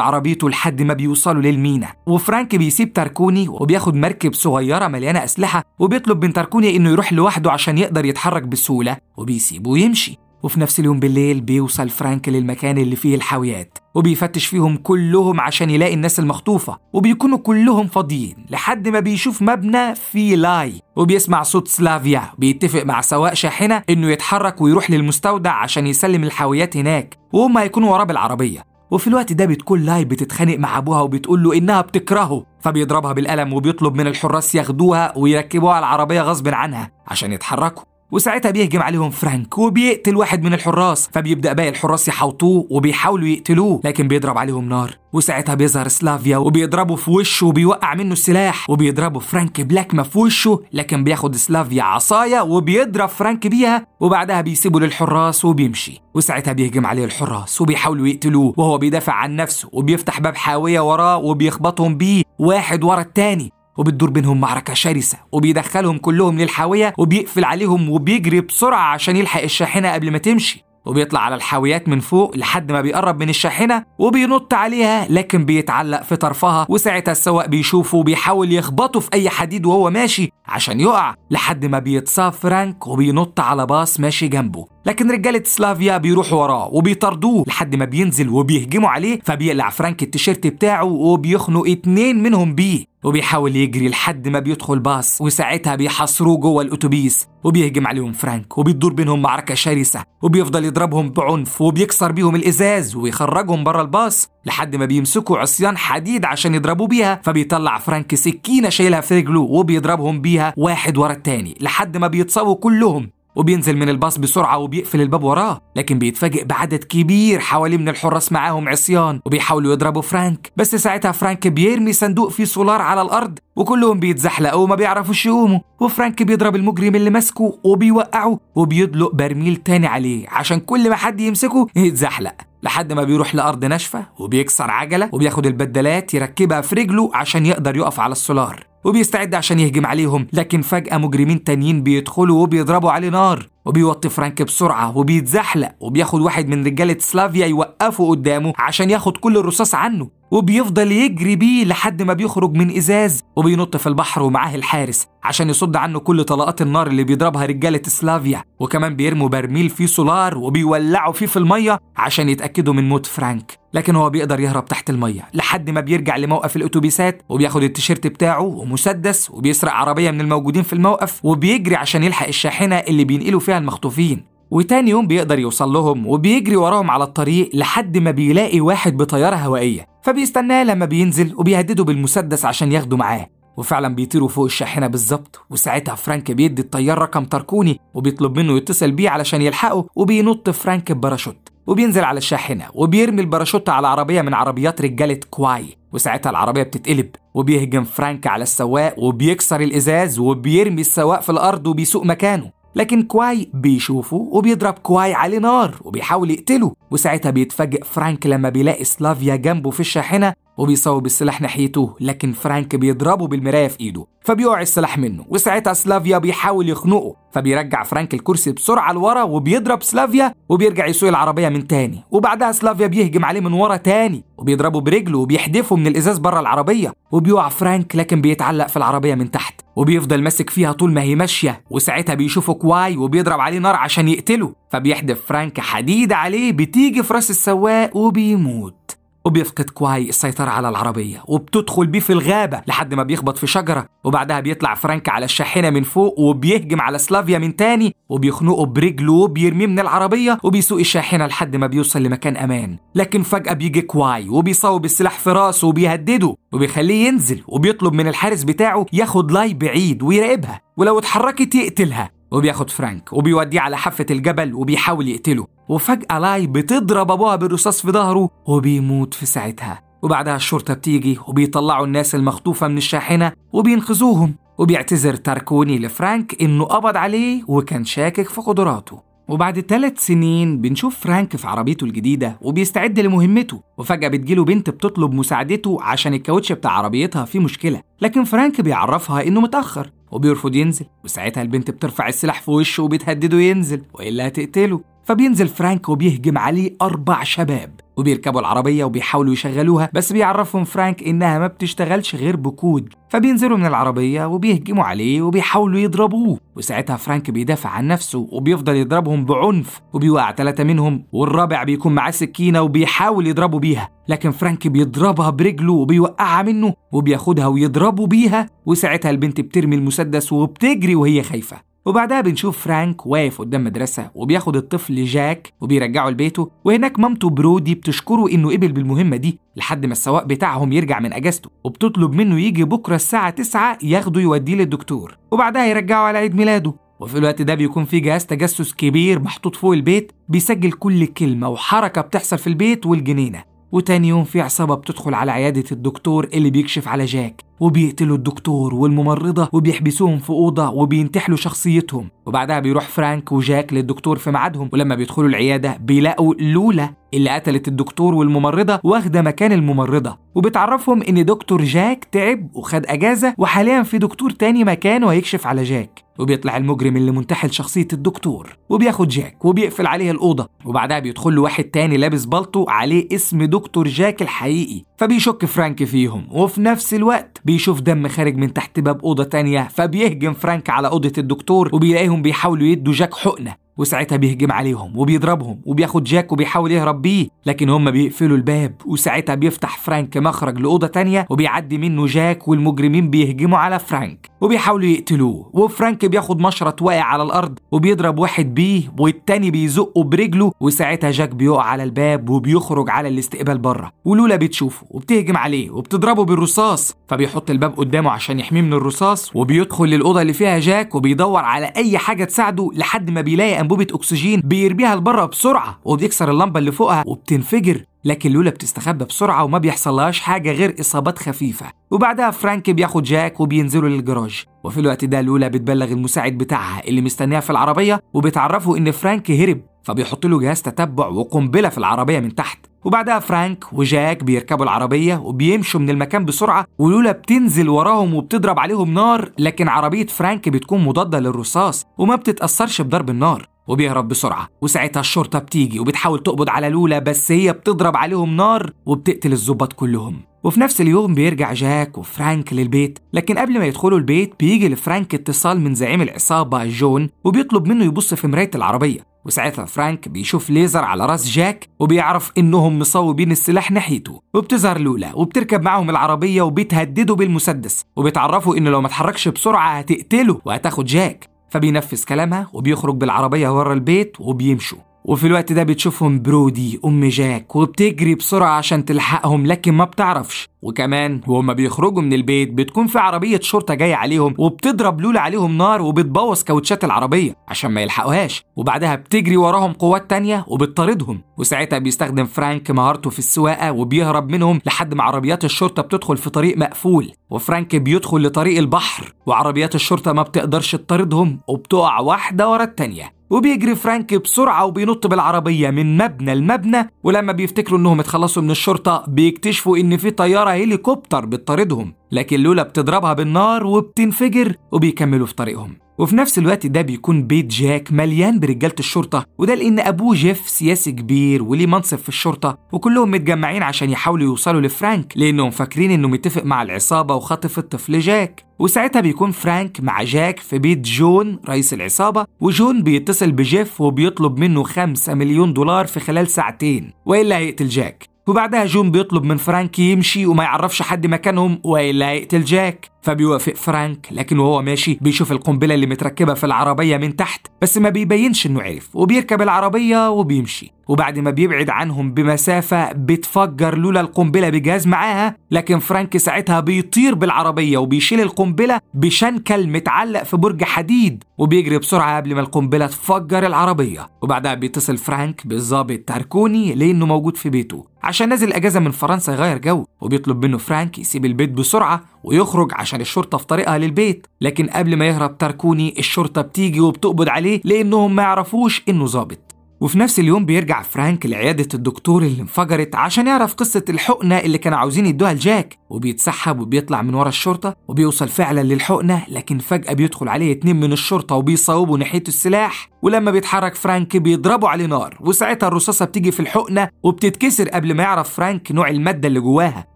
عربيته لحد ما بيوصلوا للمينا وفرانك بيسيب تركوني وبياخد مركب صغيرة مليانة أسلحة وبيطلب من تركوني إنه يروح لوحده عشان يقدر يتحرك بسهولة وبيسيبه يمشي وفي نفس اليوم بالليل بيوصل فرانك للمكان اللي فيه الحاويات وبيفتش فيهم كلهم عشان يلاقي الناس المخطوفة وبيكونوا كلهم فاضيين لحد ما بيشوف مبنى فيه لاي وبيسمع صوت سلافيا بيتفق مع سواق شاحنة إنه يتحرك ويروح للمستودع عشان يسلم الحاويات هناك وهم هيكونوا وراه بالعربية وفي الوقت ده بتكون لاي بتتخانق مع ابوها وبتقول له انها بتكرهه فبيضربها بالقلم وبيطلب من الحراس ياخدوها ويركبوها العربيه غصب عنها عشان يتحركوا وساعتها بيهجم عليهم فرانك وبيقتل واحد من الحراس فبيبدا باقي الحراس يحاوطوه وبيحاولوا يقتلوه لكن بيضرب عليهم نار وساعتها بيظهر سلافيا وبيضربه في وشه وبيوقع منه السلاح وبيضربه فرانك ما في وشه لكن بياخد سلافيا عصايه وبيضرب فرانك بيها وبعدها بيسيبه للحراس وبيمشي وساعتها بيهجم عليه الحراس وبيحاولوا يقتلوه وهو بيدافع عن نفسه وبيفتح باب حاويه وراه وبيخبطهم بيه واحد ورا التاني وبتدور بينهم معركه شرسه وبيدخلهم كلهم للحاويه وبيقفل عليهم وبيجري بسرعه عشان يلحق الشاحنه قبل ما تمشي وبيطلع على الحاويات من فوق لحد ما بيقرب من الشاحنة وبينط عليها لكن بيتعلق في طرفها وساعتها السواق بيشوفه وبيحاول يخبطه في أي حديد وهو ماشي عشان يقع لحد ما بيتصاب فرانك وبينط على باص ماشي جنبه لكن رجاله سلافيا بيروحوا وراه وبيطاردوه لحد ما بينزل وبيهجموا عليه فبيقلع فرانك التيشيرت بتاعه وبيخنق اتنين منهم بيه وبيحاول يجري لحد ما بيدخل باص وساعتها بيحاصروه جوه الاتوبيس وبيهجم عليهم فرانك وبيدور بينهم معركه شرسه وبيفضل يضربهم بعنف وبيكسر بيهم الازاز ويخرجهم بره الباص لحد ما بيمسكوا عصيان حديد عشان يضربوا بيها فبيطلع فرانك سكينه شايلها في رجله وبيضربهم بيها واحد ورا التاني لحد ما بيتصابوا كلهم وبينزل من الباص بسرعة وبيقفل الباب وراه لكن بيتفاجئ بعدد كبير حواليه من الحراس معاهم عصيان وبيحاولوا يضربوا فرانك بس ساعتها فرانك بيرمي صندوق فيه سولار على الأرض وكلهم بيتزحلقوا وما بيعرفوش يقوموا وفرانك بيضرب المجرم اللي ماسكه وبيوقعه وبيدلق برميل تاني عليه عشان كل ما حد يمسكه يتزحلق لحد ما بيروح لأرض ناشفة وبيكسر عجلة وبياخد البدلات يركبها في رجله عشان يقدر يقف على السولار وبيستعد عشان يهجم عليهم لكن فجأة مجرمين تانيين بيدخلوا وبيضربوا عليه نار وبيوطي فرانك بسرعة وبيتزحلق وبياخد واحد من رجالة سلافيا يوقفه قدامه عشان ياخد كل الرصاص عنه وبيفضل يجري بيه لحد ما بيخرج من ازاز وبينط في البحر ومعاه الحارس عشان يصد عنه كل طلقات النار اللي بيضربها رجاله سلافيا وكمان بيرموا برميل فيه سولار وبيولعوا فيه في الميه عشان يتاكدوا من موت فرانك لكن هو بيقدر يهرب تحت الميه لحد ما بيرجع لموقف الاتوبيسات وبياخد التيشيرت بتاعه ومسدس وبيسرق عربيه من الموجودين في الموقف وبيجري عشان يلحق الشاحنه اللي بينقلوا فيها المخطوفين وتاني يوم بيقدر يوصل لهم وبيجري وراهم على الطريق لحد ما بيلاقي واحد بطيارة هوائية فبيستناه لما بينزل وبيهدده بالمسدس عشان ياخده معاه وفعلا بيطيروا فوق الشاحنة بالظبط وساعتها فرانك بيدي الطيار رقم تركوني وبيطلب منه يتصل بيه علشان يلحقه وبينط فرانك بباراشوت وبينزل على الشاحنة وبيرمي الباراشوت على عربية من عربيات رجالة كواي وساعتها العربية بتتقلب وبيهجم فرانك على السواق وبيكسر الإزاز وبيرمي السواق في الأرض وبيسوق مكانه لكن كواي بيشوفه وبيضرب كواي عليه نار وبيحاول يقتله وساعتها بيتفاجئ فرانك لما بيلاقي سلافيا جنبه في الشاحنة وبيصوب السلاح ناحيته لكن فرانك بيضربه بالمرايه في ايده فبيقع السلاح منه وساعتها سلافيا بيحاول يخنقه فبيرجع فرانك الكرسي بسرعه لورا وبيضرب سلافيا وبيرجع يسوق العربيه من تاني وبعدها سلافيا بيهجم عليه من ورا تاني وبيضربه برجله وبيحدفه من الازاز بره العربيه وبيقع فرانك لكن بيتعلق في العربيه من تحت وبيفضل ماسك فيها طول ما هي ماشيه وساعتها بيشوفه كواي وبيضرب عليه نار عشان يقتله فبيحدف فرانك حديد عليه بتيجي في راس السواق وبيموت وبيفقد كواي السيطرة على العربية وبتدخل بيه في الغابة لحد ما بيخبط في شجرة وبعدها بيطلع فرانك على الشاحنة من فوق وبيهجم على سلافيا من تاني وبيخنقه برجله وبيرميه من العربية وبيسوق الشاحنة لحد ما بيوصل لمكان أمان لكن فجأة بيجي كواي وبيصوب السلاح في راسه وبيهدده وبيخليه ينزل وبيطلب من الحارس بتاعه ياخد لاي بعيد ويراقبها ولو اتحركت يقتلها وبياخد فرانك وبيوديه على حافة الجبل وبيحاول يقتله وفجأة لاي بتضرب أبوها بالرصاص في ظهره وبيموت في ساعتها وبعدها الشرطة بتيجي وبيطلعوا الناس المخطوفة من الشاحنة وبينقذوهم وبيعتذر تاركوني لفرانك إنه قبض عليه وكان شاكك في قدراته وبعد ثلاث سنين بنشوف فرانك في عربيته الجديدة وبيستعد لمهمته وفجأة بتجيله بنت بتطلب مساعدته عشان الكاوتش بتاع عربيتها فيه مشكلة لكن فرانك بيعرفها إنه متأخر وبيرفض ينزل وساعتها البنت بترفع السلاح في وشه وبتهدده ينزل وإلا هتقتله فبينزل فرانك وبيهجم عليه أربع شباب وبيركبوا العربية وبيحاولوا يشغلوها بس بيعرفهم فرانك إنها ما بتشتغلش غير بكود فبينزلوا من العربية وبيهجموا عليه وبيحاولوا يضربوه وساعتها فرانك بيدافع عن نفسه وبيفضل يضربهم بعنف وبيوقع ثلاثة منهم والرابع بيكون معاه سكينة وبيحاول يضربه بيها لكن فرانك بيضربها برجله وبيوقعها منه وبياخدها ويضربه بيها وساعتها البنت بترمي المسدس وبتجري وهي خايفة وبعدها بنشوف فرانك واقف قدام مدرسة وبياخد الطفل جاك وبيرجعه لبيته وهناك مامته برودي بتشكره إنه قبل بالمهمة دي لحد ما السواق بتاعهم يرجع من أجازته وبتطلب منه يجي بكرة الساعة 9 ياخده يوديه للدكتور وبعدها يرجعه على عيد ميلاده وفي الوقت ده بيكون في جهاز تجسس كبير محطوط فوق البيت بيسجل كل كلمة وحركة بتحصل في البيت والجنينة وتاني يوم في عصابة بتدخل على عيادة الدكتور اللي بيكشف على جاك وبيقتلوا الدكتور والممرضة وبيحبسوهم في أوضة وبينتحلوا شخصيتهم وبعدها بيروح فرانك وجاك للدكتور في معادهم ولما بيدخلوا العيادة بيلاقوا لولا اللي قتلت الدكتور والممرضة واخدة مكان الممرضة وبتعرفهم إن دكتور جاك تعب وخد أجازة وحاليا في دكتور تاني مكانه هيكشف على جاك وبيطلع المجرم اللي منتحل شخصية الدكتور وبياخد جاك وبيقفل عليه الأوضة وبعدها بيدخل له واحد تاني لابس بالطو عليه اسم دكتور جاك الحقيقي فبيشك فرانك فيهم وفي نفس الوقت بيشوف دم خارج من تحت باب اوضه تانية فبيهجم فرانك على اوضه الدكتور وبيلاقيهم بيحاولوا يدوا جاك حقنه وساعتها بيهجم عليهم وبيضربهم وبياخد جاك وبيحاول يهرب بيه لكن هم بيقفلوا الباب وساعتها بيفتح فرانك مخرج لأوضة تانية وبيعدي منه جاك والمجرمين بيهجموا على فرانك وبيحاولوا يقتلوه وفرانك بياخد مشرط واقع على الأرض وبيضرب واحد بيه والتاني بيزقه برجله وساعتها جاك بيقع على الباب وبيخرج على الاستقبال بره ولولا بتشوفه وبتهجم عليه وبتضربه بالرصاص فبيحط الباب قدامه عشان يحميه من الرصاص وبيدخل للأوضة اللي فيها جاك وبيدور على أي حاجة تساعده لحد ما بيلاقي انبوبه اكسجين بيرميها لبره بسرعه وبيكسر اللمبه اللي فوقها وبتنفجر لكن لولا بتستخبى بسرعه وما بيحصلهاش حاجه غير اصابات خفيفه وبعدها فرانك بياخد جاك وبينزلوا للجراج وفي الوقت ده لولا بتبلغ المساعد بتاعها اللي مستنيها في العربيه وبتعرفه ان فرانك هرب فبيحط له جهاز تتبع وقنبله في العربيه من تحت وبعدها فرانك وجاك بيركبوا العربيه وبيمشوا من المكان بسرعه ولولا بتنزل وراهم وبتضرب عليهم نار لكن عربيه فرانك بتكون مضاده للرصاص وما بتتاثرش بضرب النار وبيهرب بسرعة وساعتها الشرطة بتيجي وبتحاول تقبض على لولا بس هي بتضرب عليهم نار وبتقتل الظباط كلهم وفي نفس اليوم بيرجع جاك وفرانك للبيت لكن قبل ما يدخلوا البيت بيجي لفرانك اتصال من زعيم العصابة جون وبيطلب منه يبص في مراية العربية وساعتها فرانك بيشوف ليزر على راس جاك وبيعرف انهم مصوبين السلاح ناحيته وبتظهر لولا وبتركب معاهم العربيه وبتهدده بالمسدس وبتعرفه ان لو ما اتحركش بسرعه هتقتله وهتاخد جاك فبينفذ كلامها وبيخرج بالعربية ورا البيت وبيمشوا وفي الوقت ده بتشوفهم برودي أم جاك وبتجري بسرعة عشان تلحقهم لكن ما بتعرفش وكمان وهم بيخرجوا من البيت بتكون في عربية شرطة جاية عليهم وبتضرب لولا عليهم نار وبتبوظ كاوتشات العربية عشان ما يلحقوهاش وبعدها بتجري وراهم قوات تانية وبتطاردهم وساعتها بيستخدم فرانك مهارته في السواقة وبيهرب منهم لحد ما عربيات الشرطة بتدخل في طريق مقفول وفرانك بيدخل لطريق البحر وعربيات الشرطة ما بتقدرش تطاردهم وبتقع واحدة ورا التانية وبيجري فرانك بسرعة وبينط بالعربية من مبنى لمبنى ولما بيفتكروا انهم اتخلصوا من الشرطة بيكتشفوا ان في طيارة هيليكوبتر بتطاردهم لكن لولا بتضربها بالنار وبتنفجر وبيكملوا في طريقهم وفي نفس الوقت ده بيكون بيت جاك مليان برجالة الشرطة وده لأن أبوه جيف سياسي كبير وليه منصب في الشرطة وكلهم متجمعين عشان يحاولوا يوصلوا لفرانك لأنهم فاكرين إنه متفق مع العصابة وخطف الطفل جاك وساعتها بيكون فرانك مع جاك في بيت جون رئيس العصابة وجون بيتصل بجيف وبيطلب منه 5 مليون دولار في خلال ساعتين وإلا هيقتل جاك وبعدها جون بيطلب من فرانك يمشي وما يعرفش حد مكانهم والا هيقتل جاك فبيوافق فرانك لكن وهو ماشي بيشوف القنبله اللي متركبه في العربيه من تحت بس ما بيبينش انه عرف وبيركب العربيه وبيمشي وبعد ما بيبعد عنهم بمسافة بتفجر لولا القنبلة بجهاز معاها لكن فرانك ساعتها بيطير بالعربية وبيشيل القنبلة بشنكل متعلق في برج حديد وبيجري بسرعة قبل ما القنبلة تفجر العربية وبعدها بيتصل فرانك بالظابط تاركوني لأنه موجود في بيته عشان نازل اجازه من فرنسا يغير جو وبيطلب منه فرانك يسيب البيت بسرعه ويخرج عشان الشرطه في طريقها للبيت لكن قبل ما يهرب تاركوني الشرطه بتيجي وبتقبض عليه لانهم ما يعرفوش انه ظابط وفي نفس اليوم بيرجع فرانك لعيادة الدكتور اللي انفجرت عشان يعرف قصة الحقنة اللي كانوا عاوزين يدوها لجاك وبيتسحب وبيطلع من ورا الشرطة وبيوصل فعلا للحقنة لكن فجأة بيدخل عليه اتنين من الشرطة وبيصوبوا ناحية السلاح ولما بيتحرك فرانك بيضربوا عليه نار وساعتها الرصاصة بتيجي في الحقنة وبتتكسر قبل ما يعرف فرانك نوع المادة اللي جواها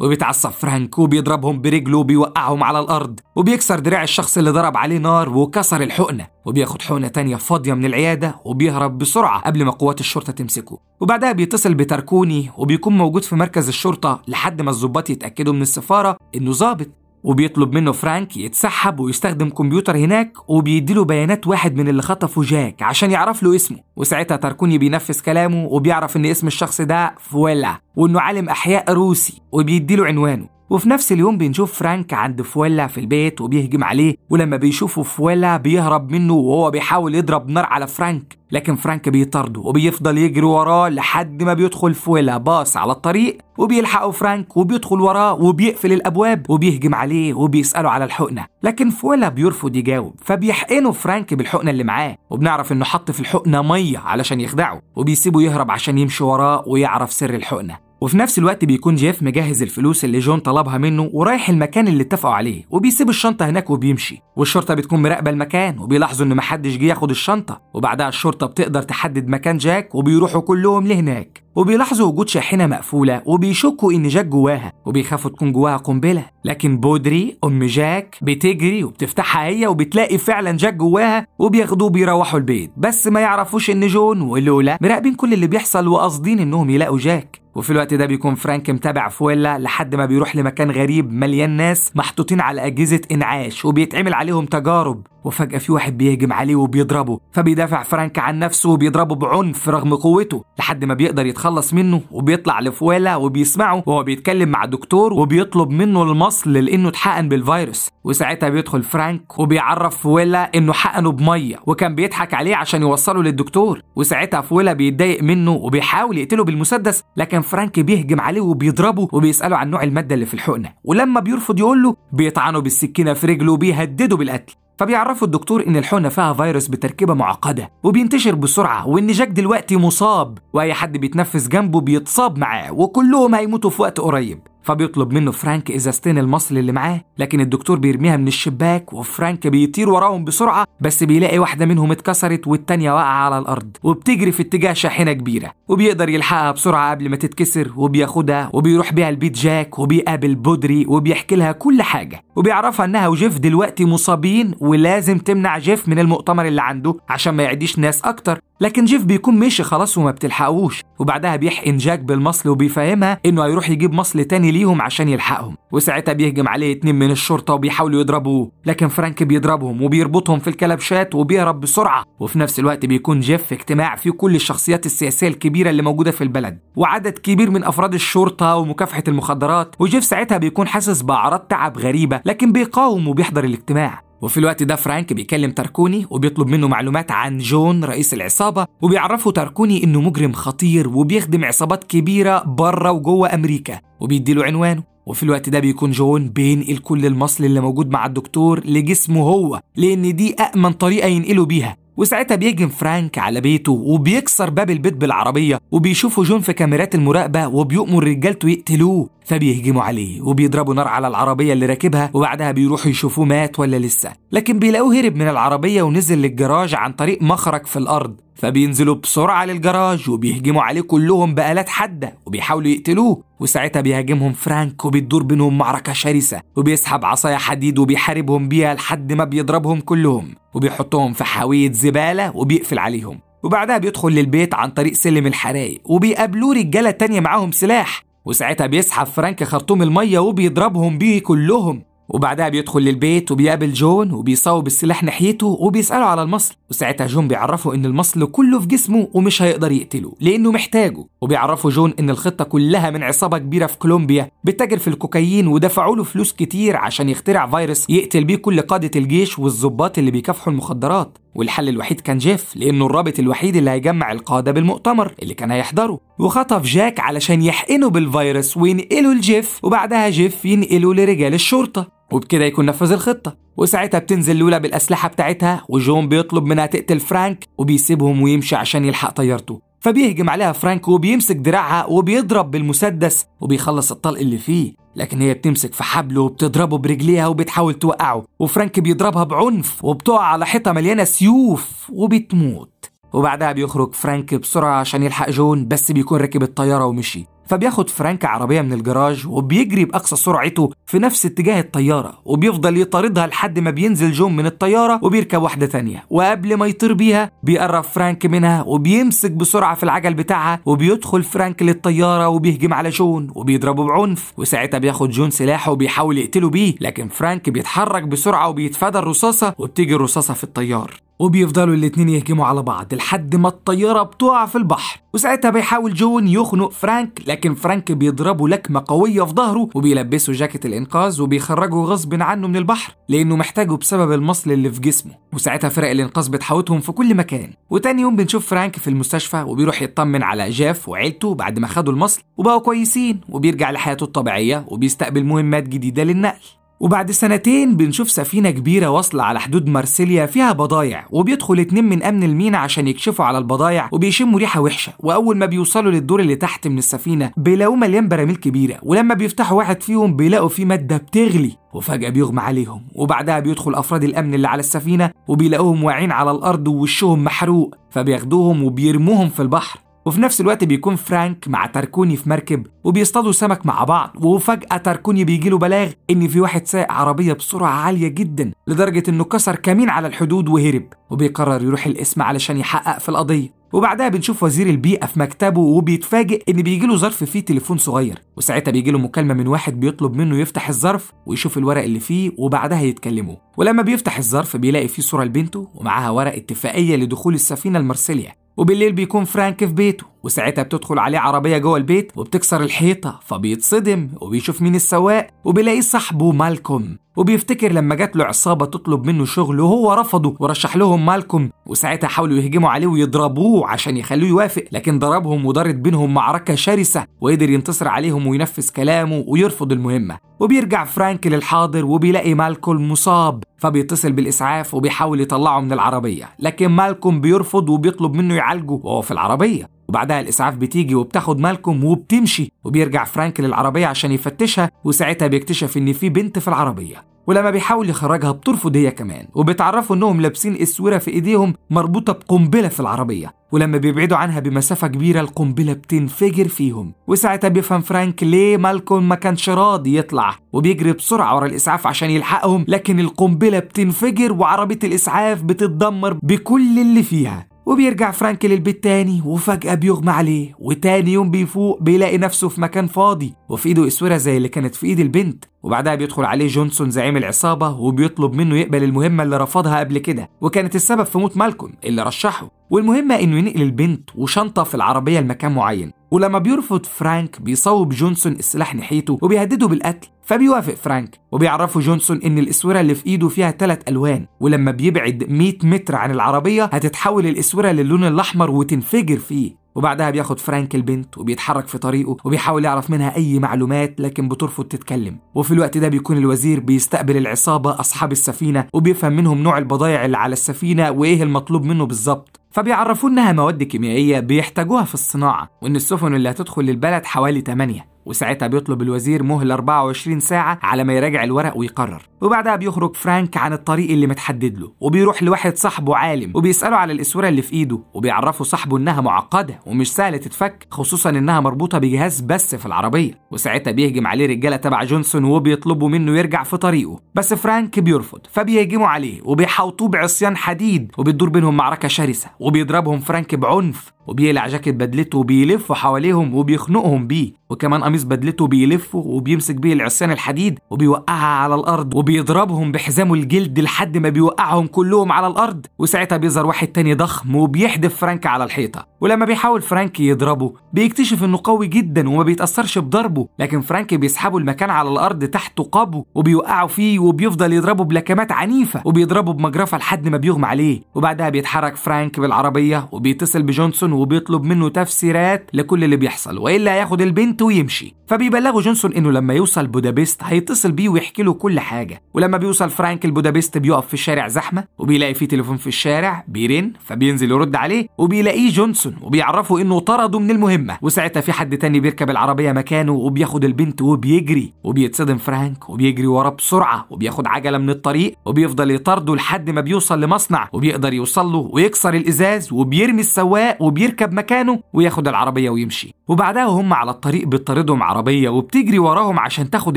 وبيتعصب فرانك وبيضربهم برجله وبيوقعهم على الأرض وبيكسر دراع الشخص اللي ضرب عليه نار وكسر الحقنة وبياخد حقنة تانية فاضية من العيادة وبيهرب بسرعة قبل ما قوات الشرطة تمسكه وبعدها بيتصل بتركوني وبيكون موجود في مركز الشرطة لحد ما الظباط يتأكدوا من السفارة إنه ظابط وبيطلب منه فرانك يتسحب ويستخدم كمبيوتر هناك وبيديله بيانات واحد من اللي خطفه جاك عشان يعرف له اسمه وساعتها تركوني بينفذ كلامه وبيعرف ان اسم الشخص ده فويلا وانه عالم احياء روسي وبيديله عنوانه وفي نفس اليوم بنشوف فرانك عند فويلا في البيت وبيهجم عليه ولما بيشوفه فويلا بيهرب منه وهو بيحاول يضرب نار على فرانك لكن فرانك بيطارده وبيفضل يجري وراه لحد ما بيدخل فويلا باص على الطريق وبيلحقه فرانك وبيدخل وراه وبيقفل الابواب وبيهجم عليه وبيساله على الحقنه لكن فويلا بيرفض يجاوب فبيحقنه فرانك بالحقنه اللي معاه وبنعرف انه حط في الحقنه ميه علشان يخدعه وبيسيبه يهرب عشان يمشي وراه ويعرف سر الحقنه وفي نفس الوقت بيكون جيف مجهز الفلوس اللي جون طلبها منه ورايح المكان اللي اتفقوا عليه وبيسيب الشنطه هناك وبيمشي والشرطه بتكون مراقبه المكان وبيلاحظوا ان محدش جه ياخد الشنطه وبعدها الشرطه بتقدر تحدد مكان جاك وبيروحوا كلهم لهناك وبيلاحظوا وجود شاحنه مقفوله وبيشكوا ان جاك جواها وبيخافوا تكون جواها قنبله لكن بودري ام جاك بتجري وبتفتحها هي وبتلاقي فعلا جاك جواها وبياخدوه بيروحوا البيت بس ما يعرفوش ان جون ولولا مراقبين كل اللي بيحصل وقاصدين انهم يلاقوا جاك وفي الوقت ده بيكون فرانك متابع فويلا لحد ما بيروح لمكان غريب مليان ناس محطوطين على اجهزه انعاش وبيتعمل عليهم تجارب وفجأة في واحد بيهجم عليه وبيضربه فبيدافع فرانك عن نفسه وبيضربه بعنف رغم قوته لحد ما بيقدر يتخلص منه وبيطلع لفوالا وبيسمعه وهو بيتكلم مع دكتور وبيطلب منه المصل لأنه اتحقن بالفيروس وساعتها بيدخل فرانك وبيعرف فويلا إنه حقنه بمية وكان بيضحك عليه عشان يوصله للدكتور وساعتها فويلا بيتضايق منه وبيحاول يقتله بالمسدس لكن فرانك بيهجم عليه وبيضربه وبيسأله عن نوع المادة اللي في الحقنة ولما بيرفض يقول له بيطعنه بالسكينة في رجله وبيهدده بالقتل فبيعرفوا الدكتور إن الحقنة فيها فيروس بتركيبة معقدة وبينتشر بسرعة وإن جاك دلوقتي مصاب وأي حد بيتنفس جنبه بيتصاب معاه وكلهم هيموتوا في وقت قريب فبيطلب منه فرانك ازازتين المصل اللي معاه لكن الدكتور بيرميها من الشباك وفرانك بيطير وراهم بسرعه بس بيلاقي واحده منهم اتكسرت والتانيه واقعه على الارض وبتجري في اتجاه شاحنه كبيره وبيقدر يلحقها بسرعه قبل ما تتكسر وبياخدها وبيروح بيها البيت جاك وبيقابل بودري وبيحكي لها كل حاجه وبيعرفها انها وجيف دلوقتي مصابين ولازم تمنع جيف من المؤتمر اللي عنده عشان ما يعديش ناس اكتر لكن جيف بيكون ماشي خلاص وما بتلحقوش وبعدها بيحقن جاك بالمصل وبيفهمها انه هيروح يجيب مصل تاني ليهم عشان يلحقهم وساعتها بيهجم عليه اتنين من الشرطه وبيحاولوا يضربوه لكن فرانك بيضربهم وبيربطهم في الكلبشات وبيهرب بسرعه وفي نفس الوقت بيكون جيف في اجتماع فيه كل الشخصيات السياسيه الكبيره اللي موجوده في البلد وعدد كبير من افراد الشرطه ومكافحه المخدرات وجيف ساعتها بيكون حاسس باعراض تعب غريبه لكن بيقاوم وبيحضر الاجتماع وفي الوقت ده فرانك بيكلم تاركوني وبيطلب منه معلومات عن جون رئيس العصابة وبيعرفه تاركوني إنه مجرم خطير وبيخدم عصابات كبيرة بره وجوه أمريكا وبيديله عنوانه وفي الوقت ده بيكون جون بينقل كل المصل اللي موجود مع الدكتور لجسمه هو لأن دي أأمن طريقة ينقله بيها وساعتها بيجن فرانك على بيته وبيكسر باب البيت بالعربية وبيشوفه جون في كاميرات المراقبة وبيؤمر رجالته يقتلوه فبيهجموا عليه وبيضربوا نار على العربية اللي راكبها وبعدها بيروحوا يشوفوه مات ولا لسه لكن بيلاقوه هرب من العربية ونزل للجراج عن طريق مخرج في الأرض فبينزلوا بسرعة للجراج وبيهجموا عليه كلهم بآلات حادة وبيحاولوا يقتلوه وساعتها بيهاجمهم فرانك وبتدور بينهم معركة شرسة وبيسحب عصاية حديد وبيحاربهم بيها لحد ما بيضربهم كلهم وبيحطهم في حاوية زبالة وبيقفل عليهم وبعدها بيدخل للبيت عن طريق سلم الحرايق وبيقابلوه رجالة تانية معاهم سلاح وساعتها بيسحب فرانك خرطوم المية وبيضربهم بيه كلهم وبعدها بيدخل للبيت وبيقابل جون وبيصوب السلاح ناحيته وبيسأله على المصل وساعتها جون بيعرفه إن المصل كله في جسمه ومش هيقدر يقتله لأنه محتاجه وبيعرفه جون إن الخطة كلها من عصابة كبيرة في كولومبيا بتاجر في الكوكايين ودفعوا له فلوس كتير عشان يخترع فيروس يقتل بيه كل قادة الجيش والظباط اللي بيكافحوا المخدرات والحل الوحيد كان جيف لأنه الرابط الوحيد اللي هيجمع القادة بالمؤتمر اللي كان هيحضره وخطف جاك علشان يحقنه بالفيروس وينقله لجيف وبعدها جيف ينقله لرجال الشرطة وبكده يكون نفذ الخطة وساعتها بتنزل لولا بالأسلحة بتاعتها وجون بيطلب منها تقتل فرانك وبيسيبهم ويمشي عشان يلحق طيارته فبيهجم عليها فرانك وبيمسك دراعها وبيضرب بالمسدس وبيخلص الطلق اللي فيه لكن هي بتمسك في حبله وبتضربه برجليها وبتحاول توقعه وفرانك بيضربها بعنف وبتقع على حيطة مليانة سيوف وبتموت وبعدها بيخرج فرانك بسرعة عشان يلحق جون بس بيكون ركب الطيارة ومشي فبياخد فرانك عربية من الجراج وبيجري بأقصى سرعته في نفس اتجاه الطيارة وبيفضل يطاردها لحد ما بينزل جون من الطيارة وبيركب واحدة تانية وقبل ما يطير بيها بيقرب فرانك منها وبيمسك بسرعة في العجل بتاعها وبيدخل فرانك للطيارة وبيهجم على جون وبيضربه بعنف وساعتها بياخد جون سلاحه وبيحاول يقتله بيه لكن فرانك بيتحرك بسرعة وبيتفادى الرصاصة وبتيجي الرصاصة في الطيار وبيفضلوا الاتنين يهجموا على بعض لحد ما الطيارة بتقع في البحر وساعتها بيحاول جون يخنق فرانك لكن فرانك بيضربه لكمة قوية في ظهره وبيلبسه جاكيت الإنقاذ وبيخرجه غصب عنه من البحر لأنه محتاجه بسبب المصل اللي في جسمه وساعتها فرق الإنقاذ بتحوطهم في كل مكان وتاني يوم بنشوف فرانك في المستشفى وبيروح يطمن على جاف وعيلته بعد ما خدوا المصل وبقوا كويسين وبيرجع لحياته الطبيعية وبيستقبل مهمات جديدة للنقل وبعد سنتين بنشوف سفينة كبيرة واصلة على حدود مارسيليا فيها بضايع وبيدخل اتنين من أمن المينا عشان يكشفوا على البضايع وبيشموا ريحة وحشة وأول ما بيوصلوا للدور اللي تحت من السفينة بيلاقوه مليان براميل كبيرة ولما بيفتحوا واحد فيهم بيلاقوا فيه مادة بتغلي وفجأة بيغمى عليهم وبعدها بيدخل أفراد الأمن اللي على السفينة وبيلاقوهم واعين على الأرض ووشهم محروق فبياخدوهم وبيرموهم في البحر وفي نفس الوقت بيكون فرانك مع تركوني في مركب وبيصطادوا سمك مع بعض وفجأة تركوني بيجي له بلاغ إن في واحد سايق عربية بسرعة عالية جدا لدرجة إنه كسر كمين على الحدود وهرب وبيقرر يروح القسم علشان يحقق في القضية وبعدها بنشوف وزير البيئة في مكتبه وبيتفاجئ إن بيجي له ظرف فيه تليفون صغير وساعتها بيجي له مكالمة من واحد بيطلب منه يفتح الظرف ويشوف الورق اللي فيه وبعدها يتكلموا ولما بيفتح الظرف بيلاقي فيه صورة لبنته ومعاها ورق اتفاقية لدخول السفينة المرسلية وبالليل بيكون فرانك في بيته وساعتها بتدخل عليه عربية جوه البيت وبتكسر الحيطة فبيتصدم وبيشوف مين السواق وبيلاقيه صاحبه مالكوم وبيفتكر لما جات له عصابة تطلب منه شغل وهو رفضه ورشح لهم مالكوم وساعتها حاولوا يهجموا عليه ويضربوه عشان يخلوه يوافق لكن ضربهم ودارت بينهم معركة شرسة وقدر ينتصر عليهم وينفذ كلامه ويرفض المهمة وبيرجع فرانك للحاضر وبيلاقي مالكوم مصاب فبيتصل بالإسعاف وبيحاول يطلعه من العربية لكن مالكوم بيرفض وبيطلب منه يعالجه وهو في العربية وبعدها الإسعاف بتيجي وبتاخد مالكم وبتمشي وبيرجع فرانك للعربية عشان يفتشها وساعتها بيكتشف إن في بنت في العربية ولما بيحاول يخرجها بترفض هي كمان وبتعرفوا إنهم لابسين أسورة في إيديهم مربوطة بقنبلة في العربية ولما بيبعدوا عنها بمسافة كبيرة القنبلة بتنفجر فيهم وساعتها بيفهم فرانك ليه مالكم ما كانش راضي يطلع وبيجري بسرعة ورا الإسعاف عشان يلحقهم لكن القنبلة بتنفجر وعربية الإسعاف بتتدمر بكل اللي فيها وبيرجع فرانك للبيت تاني وفجأة بيغمى عليه وتاني يوم بيفوق بيلاقي نفسه في مكان فاضي وفي ايده اسورة زي اللي كانت في ايد البنت وبعدها بيدخل عليه جونسون زعيم العصابة وبيطلب منه يقبل المهمة اللي رفضها قبل كده وكانت السبب في موت مالكوم اللي رشحه والمهم انه ينقل البنت وشنطه في العربيه لمكان معين ولما بيرفض فرانك بيصوب جونسون السلاح ناحيته وبيهدده بالقتل فبيوافق فرانك وبيعرفه جونسون ان الاسوره اللي في ايده فيها ثلاث الوان ولما بيبعد 100 متر عن العربيه هتتحول الاسوره للون الاحمر وتنفجر فيه وبعدها بياخد فرانك البنت وبيتحرك في طريقه وبيحاول يعرف منها أي معلومات لكن بترفض تتكلم وفي الوقت ده بيكون الوزير بيستقبل العصابة أصحاب السفينة وبيفهم منهم نوع البضائع اللي على السفينة وإيه المطلوب منه بالظبط فبيعرفوه إنها مواد كيميائية بيحتاجوها في الصناعة وإن السفن اللي هتدخل للبلد حوالي 8 وساعتها بيطلب الوزير مهلة 24 ساعة على ما يراجع الورق ويقرر وبعدها بيخرج فرانك عن الطريق اللي متحدد له وبيروح لواحد صاحبه عالم وبيسأله على الإسورة اللي في إيده وبيعرفه صاحبه إنها معقدة ومش سهلة تتفك خصوصا إنها مربوطة بجهاز بس في العربية وساعتها بيهجم عليه رجالة تبع جونسون وبيطلبوا منه يرجع في طريقه بس فرانك بيرفض فبيهجموا عليه وبيحاوطوه بعصيان حديد وبتدور بينهم معركة شرسة وبيضربهم فرانك بعنف وبيقلع جاكيت بدلته وبيلفه حواليهم وبيخنقهم بيه وكمان قميص بدلته بيلفه وبيمسك بيه العصيان الحديد وبيوقعها على الارض وبيضربهم بحزامه الجلد لحد ما بيوقعهم كلهم على الارض وساعتها بيظهر واحد تاني ضخم وبيحدف فرانك على الحيطه ولما بيحاول فرانك يضربه بيكتشف انه قوي جدا وما بيتاثرش بضربه لكن فرانك بيسحبه المكان على الارض تحت قبو وبيوقعه فيه وبيفضل يضربه بلكمات عنيفه وبيضربه بمجرفه لحد ما بيغمى عليه وبعدها بيتحرك فرانك بالعربيه وبيتصل بجونسون وبيطلب منه تفسيرات لكل اللي بيحصل والا هياخد البنت ويمشي فبيبلغوا جونسون انه لما يوصل بودابست هيتصل بيه ويحكي له كل حاجه ولما بيوصل فرانك البودابست بيقف في الشارع زحمه وبيلاقي فيه تليفون في الشارع بيرن فبينزل يرد عليه وبيلاقيه جونسون وبيعرفه انه طرده من المهمه وساعتها في حد تاني بيركب العربيه مكانه وبياخد البنت وبيجري وبيتصدم فرانك وبيجري وراه بسرعه وبياخد عجله من الطريق وبيفضل يطارده لحد ما بيوصل لمصنع وبيقدر يوصل له ويكسر الازاز وبيرمي السواق وبي يركب مكانه وياخد العربية ويمشي وبعدها هم على الطريق بتطاردهم عربية وبتجري وراهم عشان تاخد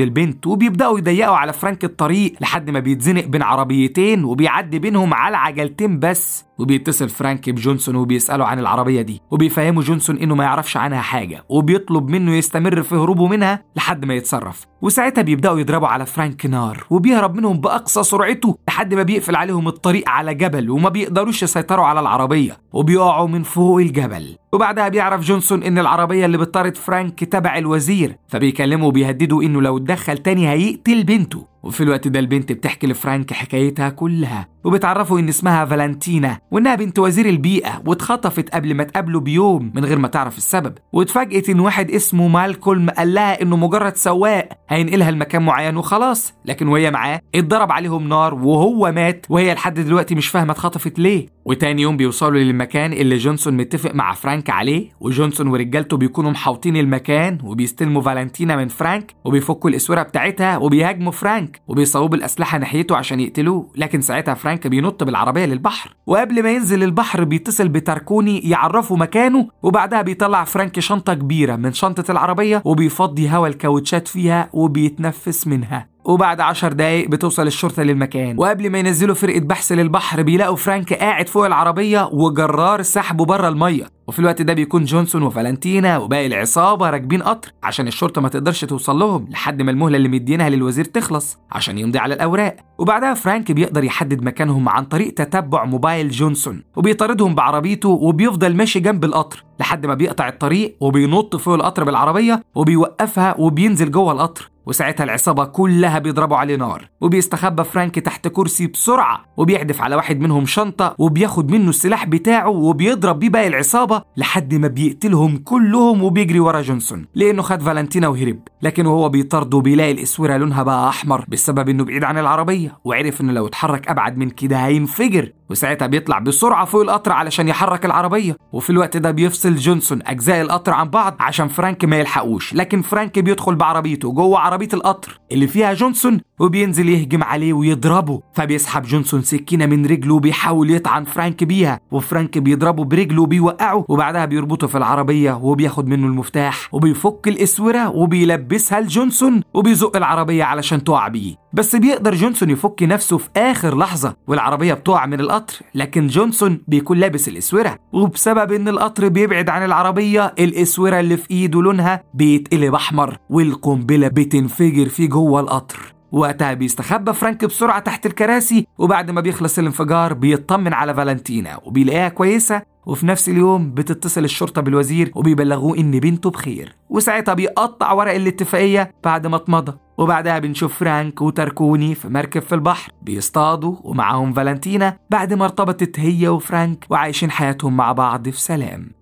البنت وبيبدأوا يضيقوا على فرانك الطريق لحد ما بيتزنق بين عربيتين وبيعدي بينهم على عجلتين بس وبيتصل فرانك بجونسون وبيسأله عن العربية دي وبيفهمه جونسون إنه ما يعرفش عنها حاجة وبيطلب منه يستمر في هروبه منها لحد ما يتصرف وساعتها بيبدأوا يضربوا على فرانك نار وبيهرب منهم بأقصى سرعته لحد ما بيقفل عليهم الطريق على جبل وما بيقدروش يسيطروا على العربية وبيقعوا من فوق الجبل وبعدها بيعرف جونسون إن العربية اللي بتطارد فرانك تبع الوزير فبيكلمه وبيهدده إنه لو اتدخل تاني هيقتل بنته وفي الوقت ده البنت بتحكي لفرانك حكايتها كلها وبتعرفه ان اسمها فالنتينا وانها بنت وزير البيئه واتخطفت قبل ما تقابله بيوم من غير ما تعرف السبب واتفاجئت ان واحد اسمه مالكولم قال لها انه مجرد سواق هينقلها لمكان معين وخلاص لكن وهي معاه اتضرب عليهم نار وهو مات وهي لحد دلوقتي مش فاهمه اتخطفت ليه وتاني يوم بيوصلوا للمكان اللي جونسون متفق مع فرانك عليه وجونسون ورجالته بيكونوا محاوطين المكان وبيستلموا فالنتينا من فرانك وبيفكوا الاسوره بتاعتها وبيهاجموا فرانك وبيصوبوا بالاسلحه ناحيته عشان يقتلوه لكن ساعتها فرانك بينط بالعربيه للبحر وقبل ما ينزل البحر بيتصل بتاركوني يعرفه مكانه وبعدها بيطلع فرانك شنطه كبيره من شنطه العربيه وبيفضي هوا الكاوتشات فيها وبيتنفس منها وبعد عشر دقايق بتوصل الشرطة للمكان وقبل ما ينزلوا فرقة بحث للبحر بيلاقوا فرانك قاعد فوق العربية وجرار سحبه بره المية وفي الوقت ده بيكون جونسون وفالنتينا وباقي العصابة راكبين قطر عشان الشرطة ما تقدرش توصل لهم لحد ما المهلة اللي مدينها للوزير تخلص عشان يمضي على الأوراق وبعدها فرانك بيقدر يحدد مكانهم عن طريق تتبع موبايل جونسون وبيطاردهم بعربيته وبيفضل ماشي جنب القطر لحد ما بيقطع الطريق وبينط فوق القطر بالعربية وبيوقفها وبينزل جوه القطر وساعتها العصابة كلها بيضربوا عليه نار وبيستخبى فرانك تحت كرسي بسرعة وبيحدف على واحد منهم شنطة وبياخد منه السلاح بتاعه وبيضرب بيه باقي العصابة لحد ما بيقتلهم كلهم وبيجري ورا جونسون لأنه خد فالنتينا وهرب لكن وهو بيطارده بيلاقي الإسورة لونها بقى أحمر بسبب إنه بعيد عن العربية وعرف إنه لو اتحرك أبعد من كده هينفجر وساعتها بيطلع بسرعة فوق القطر علشان يحرك العربية وفي الوقت ده بيفصل جونسون أجزاء القطر عن بعض عشان فرانك ما يلحقوش لكن فرانك بيدخل بعربيته جوه عربية القطر اللي فيها جونسون وبينزل يهجم عليه ويضربه فبيسحب جونسون سكينة من رجله وبيحاول يطعن فرانك بيها وفرانك بيضربه برجله وبيوقعه وبعدها بيربطه في العربية وبياخد منه المفتاح وبيفك الإسورة وبيلبسها لجونسون وبيزق العربية علشان تقع بيه بس بيقدر جونسون يفك نفسه في آخر لحظة والعربية بتقع من القطر القطر لكن جونسون بيكون لابس الاسوره وبسبب ان القطر بيبعد عن العربيه الاسوره اللي في ايده لونها بيتقلب احمر والقنبله بتنفجر فيه جوه القطر وقتها بيستخبى فرانك بسرعة تحت الكراسي وبعد ما بيخلص الانفجار بيطمن على فالنتينا وبيلاقيها كويسة وفي نفس اليوم بتتصل الشرطة بالوزير وبيبلغوه إن بنته بخير وساعتها بيقطع ورق الاتفاقية بعد ما اتمضى وبعدها بنشوف فرانك وتركوني في مركب في البحر بيصطادوا ومعاهم فالنتينا بعد ما ارتبطت هي وفرانك وعايشين حياتهم مع بعض في سلام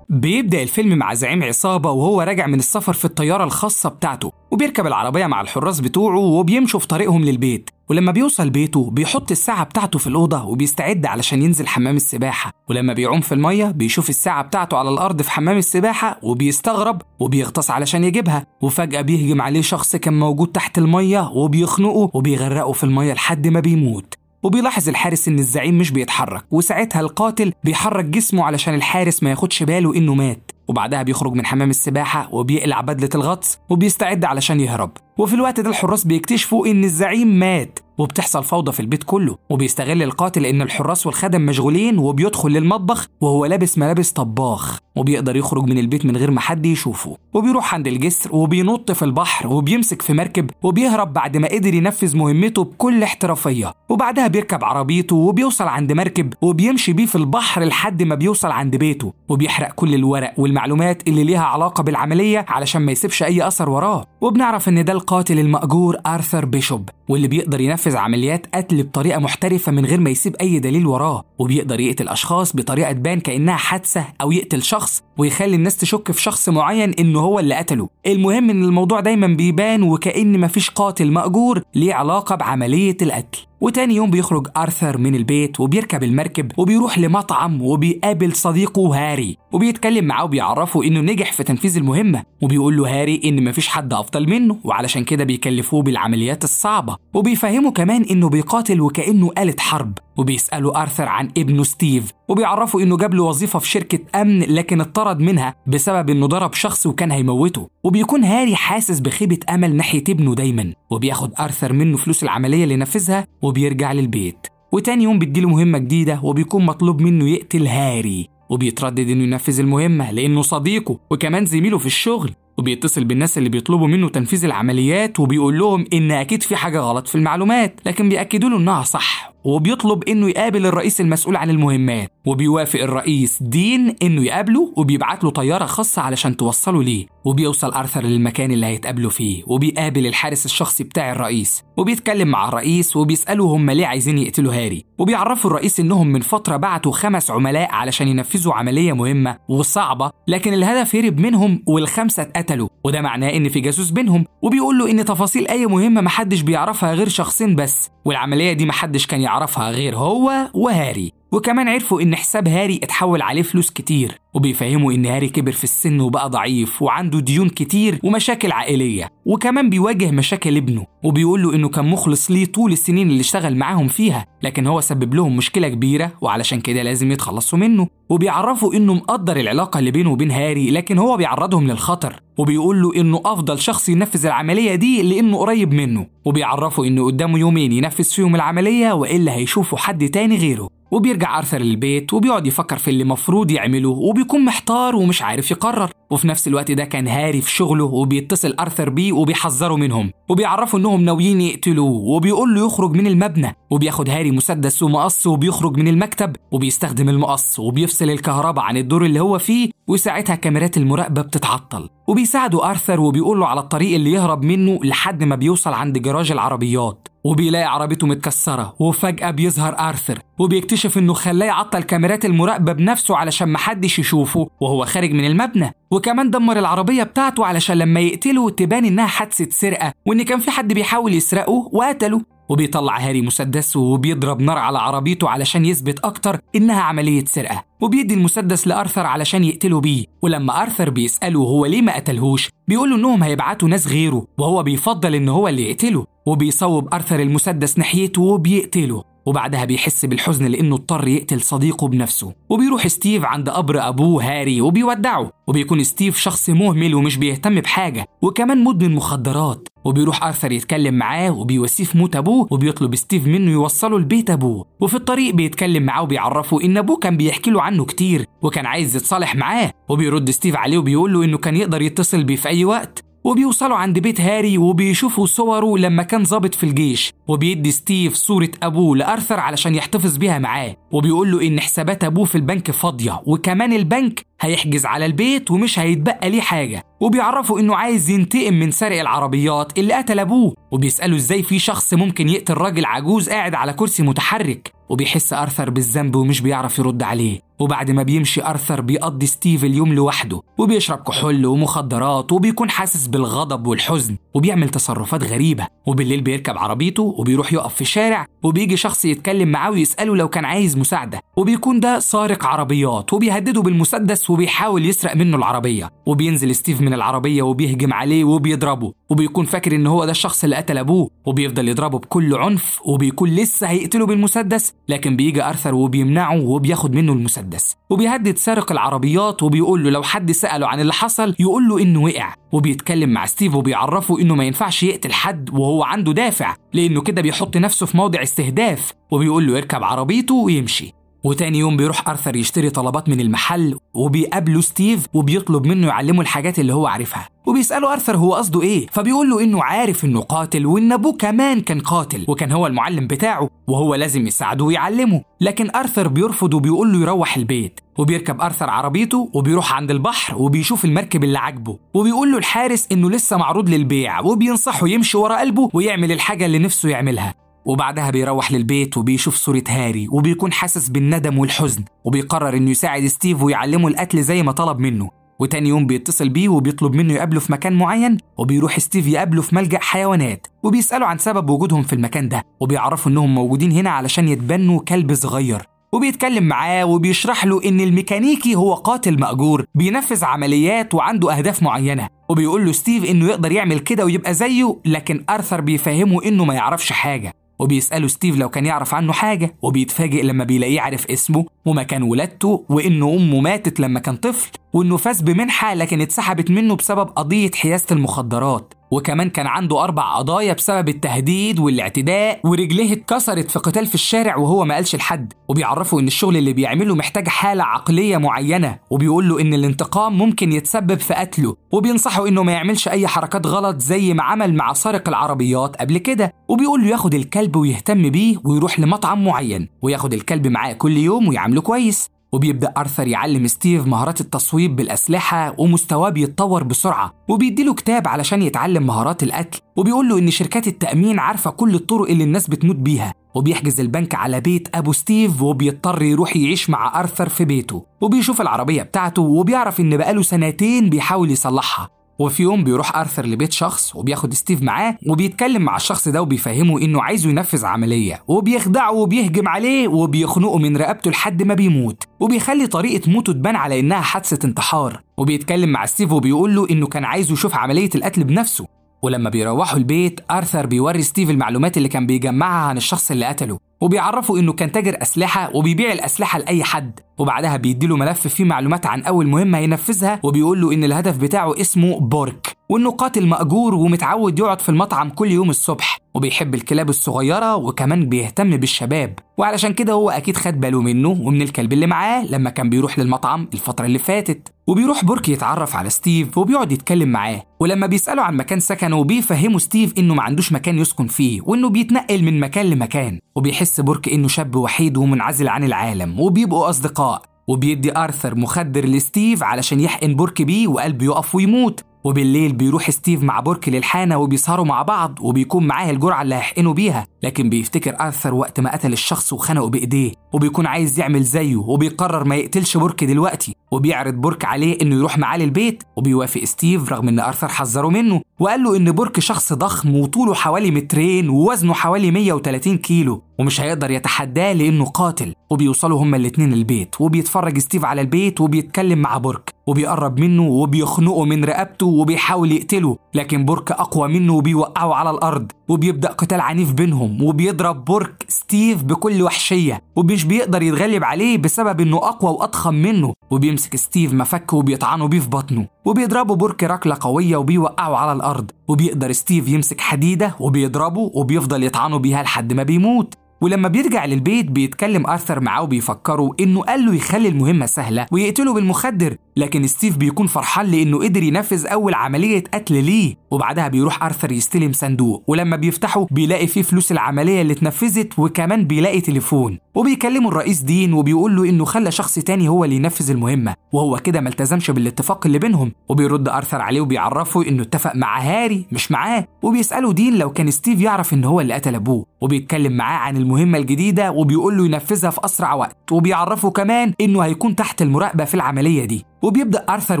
بيبدأ الفيلم مع زعيم عصابة وهو راجع من السفر في الطيارة الخاصة بتاعته وبيركب العربية مع الحراس بتوعه وبيمشوا في طريقهم للبيت ولما بيوصل بيته بيحط الساعة بتاعته في الأوضة وبيستعد علشان ينزل حمام السباحة ولما بيعوم في المية بيشوف الساعة بتاعته على الأرض في حمام السباحة وبيستغرب وبيغطس علشان يجيبها وفجأة بيهجم عليه شخص كان موجود تحت المية وبيخنقه وبيغرقه في المية لحد ما بيموت وبيلاحظ الحارس إن الزعيم مش بيتحرك وساعتها القاتل بيحرك جسمه علشان الحارس ما ياخدش باله إنه مات وبعدها بيخرج من حمام السباحة وبيقلع بدلة الغطس وبيستعد علشان يهرب وفي الوقت ده الحراس بيكتشفوا إن الزعيم مات وبتحصل فوضى في البيت كله وبيستغل القاتل ان الحراس والخدم مشغولين وبيدخل للمطبخ وهو لابس ملابس طباخ وبيقدر يخرج من البيت من غير ما حد يشوفه وبيروح عند الجسر وبينط في البحر وبيمسك في مركب وبيهرب بعد ما قدر ينفذ مهمته بكل احترافيه وبعدها بيركب عربيته وبيوصل عند مركب وبيمشي بيه في البحر لحد ما بيوصل عند بيته وبيحرق كل الورق والمعلومات اللي ليها علاقه بالعمليه علشان ما يسيبش اي اثر وراه وبنعرف ان ده القاتل المأجور آرثر بيشوب واللي بيقدر ينفذ عمليات قتل بطريقة محترفة من غير ما يسيب أي دليل وراه وبيقدر يقتل أشخاص بطريقة تبان كأنها حادثة أو يقتل شخص ويخلي الناس تشك في شخص معين إنه هو اللي قتله المهم إن الموضوع دايما بيبان وكأن مفيش قاتل مأجور ليه علاقة بعملية القتل وتاني يوم بيخرج ارثر من البيت وبيركب المركب وبيروح لمطعم وبيقابل صديقه هاري وبيتكلم معاه وبيعرفه انه نجح في تنفيذ المهمه وبيقول له هاري ان مفيش حد افضل منه وعلشان كده بيكلفوه بالعمليات الصعبه وبيفهمه كمان انه بيقاتل وكانه آلة حرب وبيساله ارثر عن ابنه ستيف وبيعرفوا انه جاب له وظيفه في شركه امن لكن اتطرد منها بسبب انه ضرب شخص وكان هيموته وبيكون هاري حاسس بخيبه امل ناحيه ابنه دايما وبياخد ارثر منه فلوس العمليه اللي نفذها وبيرجع للبيت وتاني يوم بتجيله مهمه جديده وبيكون مطلوب منه يقتل هاري وبيتردد انه ينفذ المهمه لانه صديقه وكمان زميله في الشغل وبيتصل بالناس اللي بيطلبوا منه تنفيذ العمليات وبيقول لهم ان اكيد في حاجه غلط في المعلومات لكن بياكدوا له انها صح وبيطلب انه يقابل الرئيس المسؤول عن المهمات وبيوافق الرئيس دين انه يقابله وبيبعت له طياره خاصه علشان توصله ليه وبيوصل ارثر للمكان اللي هيتقابلوا فيه وبيقابل الحارس الشخصي بتاع الرئيس وبيتكلم مع الرئيس وبيساله هم ليه عايزين يقتلوا هاري وبيعرفوا الرئيس انهم من فتره بعتوا خمس عملاء علشان ينفذوا عمليه مهمه وصعبه لكن الهدف هرب منهم والخمسه اتقتلوا قتله وده معناه ان في جاسوس بينهم وبيقول له ان تفاصيل اي مهمه محدش بيعرفها غير شخصين بس والعمليه دي محدش كان يعرفها غير هو وهاري وكمان عرفوا ان حساب هاري اتحول عليه فلوس كتير وبيفهموا إن هاري كبر في السن وبقى ضعيف وعنده ديون كتير ومشاكل عائلية وكمان بيواجه مشاكل ابنه وبيقول له إنه كان مخلص ليه طول السنين اللي اشتغل معاهم فيها لكن هو سبب لهم مشكلة كبيرة وعلشان كده لازم يتخلصوا منه وبيعرفوا إنه مقدر العلاقة اللي بينه وبين هاري لكن هو بيعرضهم للخطر وبيقول له إنه أفضل شخص ينفذ العملية دي لأنه قريب منه وبيعرفوا إنه قدامه يومين ينفذ فيهم العملية وإلا هيشوفوا حد تاني غيره وبيرجع أرثر للبيت وبيقعد يفكر في اللي مفروض يعمله وبي بيكون محتار ومش عارف يقرر وفي نفس الوقت ده كان هاري في شغله وبيتصل ارثر بيه وبيحذره منهم وبيعرفه انهم ناويين يقتلوه وبيقول له يخرج من المبنى وبياخد هاري مسدس ومقص وبيخرج من المكتب وبيستخدم المقص وبيفصل الكهرباء عن الدور اللي هو فيه وساعتها كاميرات المراقبه بتتعطل وبيساعده ارثر وبيقول له على الطريق اللي يهرب منه لحد ما بيوصل عند جراج العربيات وبيلاقي عربيته متكسرة وفجأة بيظهر آرثر وبيكتشف إنه خلاه يعطل كاميرات المراقبة بنفسه علشان محدش يشوفه وهو خارج من المبنى وكمان دمر العربية بتاعته علشان لما يقتله تبان إنها حادثة سرقة وإن كان في حد بيحاول يسرقه وقتله وبيطلع هاري مسدسه وبيضرب نار على عربيته علشان يثبت أكتر إنها عملية سرقة وبيدي المسدس لأرثر علشان يقتله بيه ولما أرثر بيسأله هو ليه ما قتلهوش بيقوله إنهم هيبعتوا ناس غيره وهو بيفضل إن هو اللي يقتله وبيصوب أرثر المسدس ناحيته وبيقتله وبعدها بيحس بالحزن لأنه اضطر يقتل صديقه بنفسه وبيروح ستيف عند قبر أبوه هاري وبيودعه وبيكون ستيف شخص مهمل ومش بيهتم بحاجة وكمان مدمن مخدرات وبيروح أرثر يتكلم معاه وبيوصيه في موت أبوه وبيطلب ستيف منه يوصله لبيت أبوه وفي الطريق بيتكلم معاه وبيعرفه إن أبوه كان بيحكي له عنه كتير وكان عايز يتصالح معاه وبيرد ستيف عليه وبيقول له إنه كان يقدر يتصل بيه في أي وقت وبيوصلوا عند بيت هاري وبيشوفوا صوره لما كان ظابط في الجيش وبيدي ستيف صورة أبوه لأرثر علشان يحتفظ بيها معاه وبيقول له إن حسابات أبوه في البنك فاضية وكمان البنك هيحجز على البيت ومش هيتبقى ليه حاجة وبيعرفوا إنه عايز ينتقم من سرق العربيات اللي قتل أبوه وبيسألوا إزاي في شخص ممكن يقتل راجل عجوز قاعد على كرسي متحرك وبيحس أرثر بالذنب ومش بيعرف يرد عليه وبعد ما بيمشي أرثر بيقضي ستيف اليوم لوحده وبيشرب كحول ومخدرات وبيكون حاسس بالغضب والحزن وبيعمل تصرفات غريبة وبالليل بيركب عربيته وبيروح يقف في شارع وبيجي شخص يتكلم معاه ويسأله لو كان عايز مساعدة وبيكون ده سارق عربيات وبيهدده بالمسدس وبيحاول يسرق منه العربية وبينزل ستيف من العربية وبيهجم عليه وبيضربه وبيكون فاكر ان هو ده الشخص اللي قتل ابوه وبيفضل يضربه بكل عنف وبيكون لسه هيقتله بالمسدس لكن بيجي ارثر وبيمنعه وبياخد منه المسدس وبيهدد سارق العربيات وبيقول له لو حد ساله عن اللي حصل يقول له انه وقع وبيتكلم مع ستيف وبيعرفه انه ما ينفعش يقتل حد وهو عنده دافع لانه كده بيحط نفسه في موضع استهداف وبيقول له يركب عربيته ويمشي وتاني يوم بيروح ارثر يشتري طلبات من المحل وبيقابله ستيف وبيطلب منه يعلمه الحاجات اللي هو عارفها وبيساله ارثر هو قصده ايه فبيقول له انه عارف انه قاتل وان ابوه كمان كان قاتل وكان هو المعلم بتاعه وهو لازم يساعده ويعلمه لكن ارثر بيرفض وبيقول له يروح البيت وبيركب ارثر عربيته وبيروح عند البحر وبيشوف المركب اللي عاجبه وبيقول له الحارس انه لسه معروض للبيع وبينصحه يمشي ورا قلبه ويعمل الحاجه اللي نفسه يعملها وبعدها بيروح للبيت وبيشوف صورة هاري وبيكون حاسس بالندم والحزن وبيقرر إنه يساعد ستيف ويعلمه القتل زي ما طلب منه وتاني يوم بيتصل بيه وبيطلب منه يقابله في مكان معين وبيروح ستيف يقابله في ملجأ حيوانات وبيسأله عن سبب وجودهم في المكان ده وبيعرفوا إنهم موجودين هنا علشان يتبنوا كلب صغير وبيتكلم معاه وبيشرح له إن الميكانيكي هو قاتل مأجور بينفذ عمليات وعنده أهداف معينة وبيقول له ستيف إنه يقدر يعمل كده ويبقى زيه لكن أرثر بيفهمه إنه ما يعرفش حاجة وبيسأله ستيف لو كان يعرف عنه حاجة وبيتفاجئ لما بيلاقيه عارف اسمه ومكان ولادته وإن أمه ماتت لما كان طفل وإنه فاز بمنحة لكن اتسحبت منه بسبب قضية حيازة المخدرات وكمان كان عنده أربع قضايا بسبب التهديد والاعتداء ورجليه اتكسرت في قتال في الشارع وهو ما قالش لحد وبيعرفه إن الشغل اللي بيعمله محتاج حالة عقلية معينة وبيقول له إن الانتقام ممكن يتسبب في قتله وبينصحه إنه ما يعملش أي حركات غلط زي ما عمل مع سارق العربيات قبل كده وبيقول له ياخد الكلب ويهتم بيه ويروح لمطعم معين وياخد الكلب معاه كل يوم ويعامله كويس وبيبدأ أرثر يعلم ستيف مهارات التصويب بالأسلحة ومستواه بيتطور بسرعة وبيديله كتاب علشان يتعلم مهارات القتل وبيقول له إن شركات التأمين عارفة كل الطرق اللي الناس بتموت بيها وبيحجز البنك على بيت أبو ستيف وبيضطر يروح يعيش مع أرثر في بيته وبيشوف العربية بتاعته وبيعرف إن بقاله سنتين بيحاول يصلحها وفي يوم بيروح ارثر لبيت شخص وبياخد ستيف معاه وبيتكلم مع الشخص ده وبيفهمه انه عايزه ينفذ عمليه وبيخدعه وبيهجم عليه وبيخنقه من رقبته لحد ما بيموت وبيخلي طريقه موته تبان على انها حادثه انتحار وبيتكلم مع ستيف وبيقول له انه كان عايزه يشوف عمليه القتل بنفسه ولما بيروحوا البيت ارثر بيوري ستيف المعلومات اللي كان بيجمعها عن الشخص اللي قتله وبيعرفوا انه كان تاجر اسلحه وبيبيع الاسلحه لاي حد وبعدها بيديله ملف فيه معلومات عن اول مهمه هينفذها وبيقول له ان الهدف بتاعه اسمه بورك وإنه قاتل مأجور ومتعود يقعد في المطعم كل يوم الصبح وبيحب الكلاب الصغيرة وكمان بيهتم بالشباب وعلشان كده هو أكيد خد باله منه ومن الكلب اللي معاه لما كان بيروح للمطعم الفترة اللي فاتت وبيروح بورك يتعرف على ستيف وبيقعد يتكلم معاه ولما بيسأله عن مكان سكنه وبيفهمه ستيف إنه ما عندوش مكان يسكن فيه وإنه بيتنقل من مكان لمكان وبيحس بورك إنه شاب وحيد ومنعزل عن العالم وبيبقوا أصدقاء وبيدي آرثر مخدر لستيف علشان يحقن بورك بيه وقلبه يقف ويموت وبالليل بيروح ستيف مع بورك للحانة وبيسهروا مع بعض وبيكون معاه الجرعة اللي هيحقنوا بيها لكن بيفتكر أرثر وقت ما قتل الشخص وخنقه بإيديه وبيكون عايز يعمل زيه وبيقرر ما يقتلش بورك دلوقتي وبيعرض بورك عليه إنه يروح معاه للبيت وبيوافق ستيف رغم إن أرثر حذره منه وقال له إن بورك شخص ضخم وطوله حوالي مترين ووزنه حوالي 130 كيلو ومش هيقدر يتحداه لأنه قاتل وبيوصلوا هما الاتنين البيت وبيتفرج ستيف على البيت وبيتكلم مع بورك وبيقرب منه وبيخنقه من رقبته وبيحاول يقتله لكن بورك أقوى منه وبيوقعه على الأرض وبيبدأ قتال عنيف بينهم وبيضرب بورك ستيف بكل وحشية ومش بيقدر يتغلب عليه بسبب إنه أقوى وأضخم منه وبيمسك ستيف مفك وبيطعنه بيه في بطنه وبيضربه بورك ركلة قوية وبيوقعه على الأرض وبيقدر ستيف يمسك حديدة وبيضربه وبيفضل يطعنه بيها لحد ما بيموت ولما بيرجع للبيت بيتكلم ارثر معاه وبيفكره انه قال له يخلي المهمه سهله ويقتله بالمخدر لكن ستيف بيكون فرحان لانه قدر ينفذ اول عمليه قتل ليه وبعدها بيروح ارثر يستلم صندوق ولما بيفتحه بيلاقي فيه فلوس العمليه اللي اتنفذت وكمان بيلاقي تليفون وبيكلمه الرئيس دين وبيقول له انه خلى شخص تاني هو اللي ينفذ المهمه وهو كده ما التزمش بالاتفاق اللي بينهم وبيرد ارثر عليه وبيعرفه انه اتفق مع هاري مش معاه وبيساله دين لو كان ستيف يعرف ان هو اللي قتل ابوه وبيتكلم معاه عن المهمه الجديده وبيقول له ينفذها في اسرع وقت وبيعرفه كمان انه هيكون تحت المراقبه في العمليه دي وبيبدأ أرثر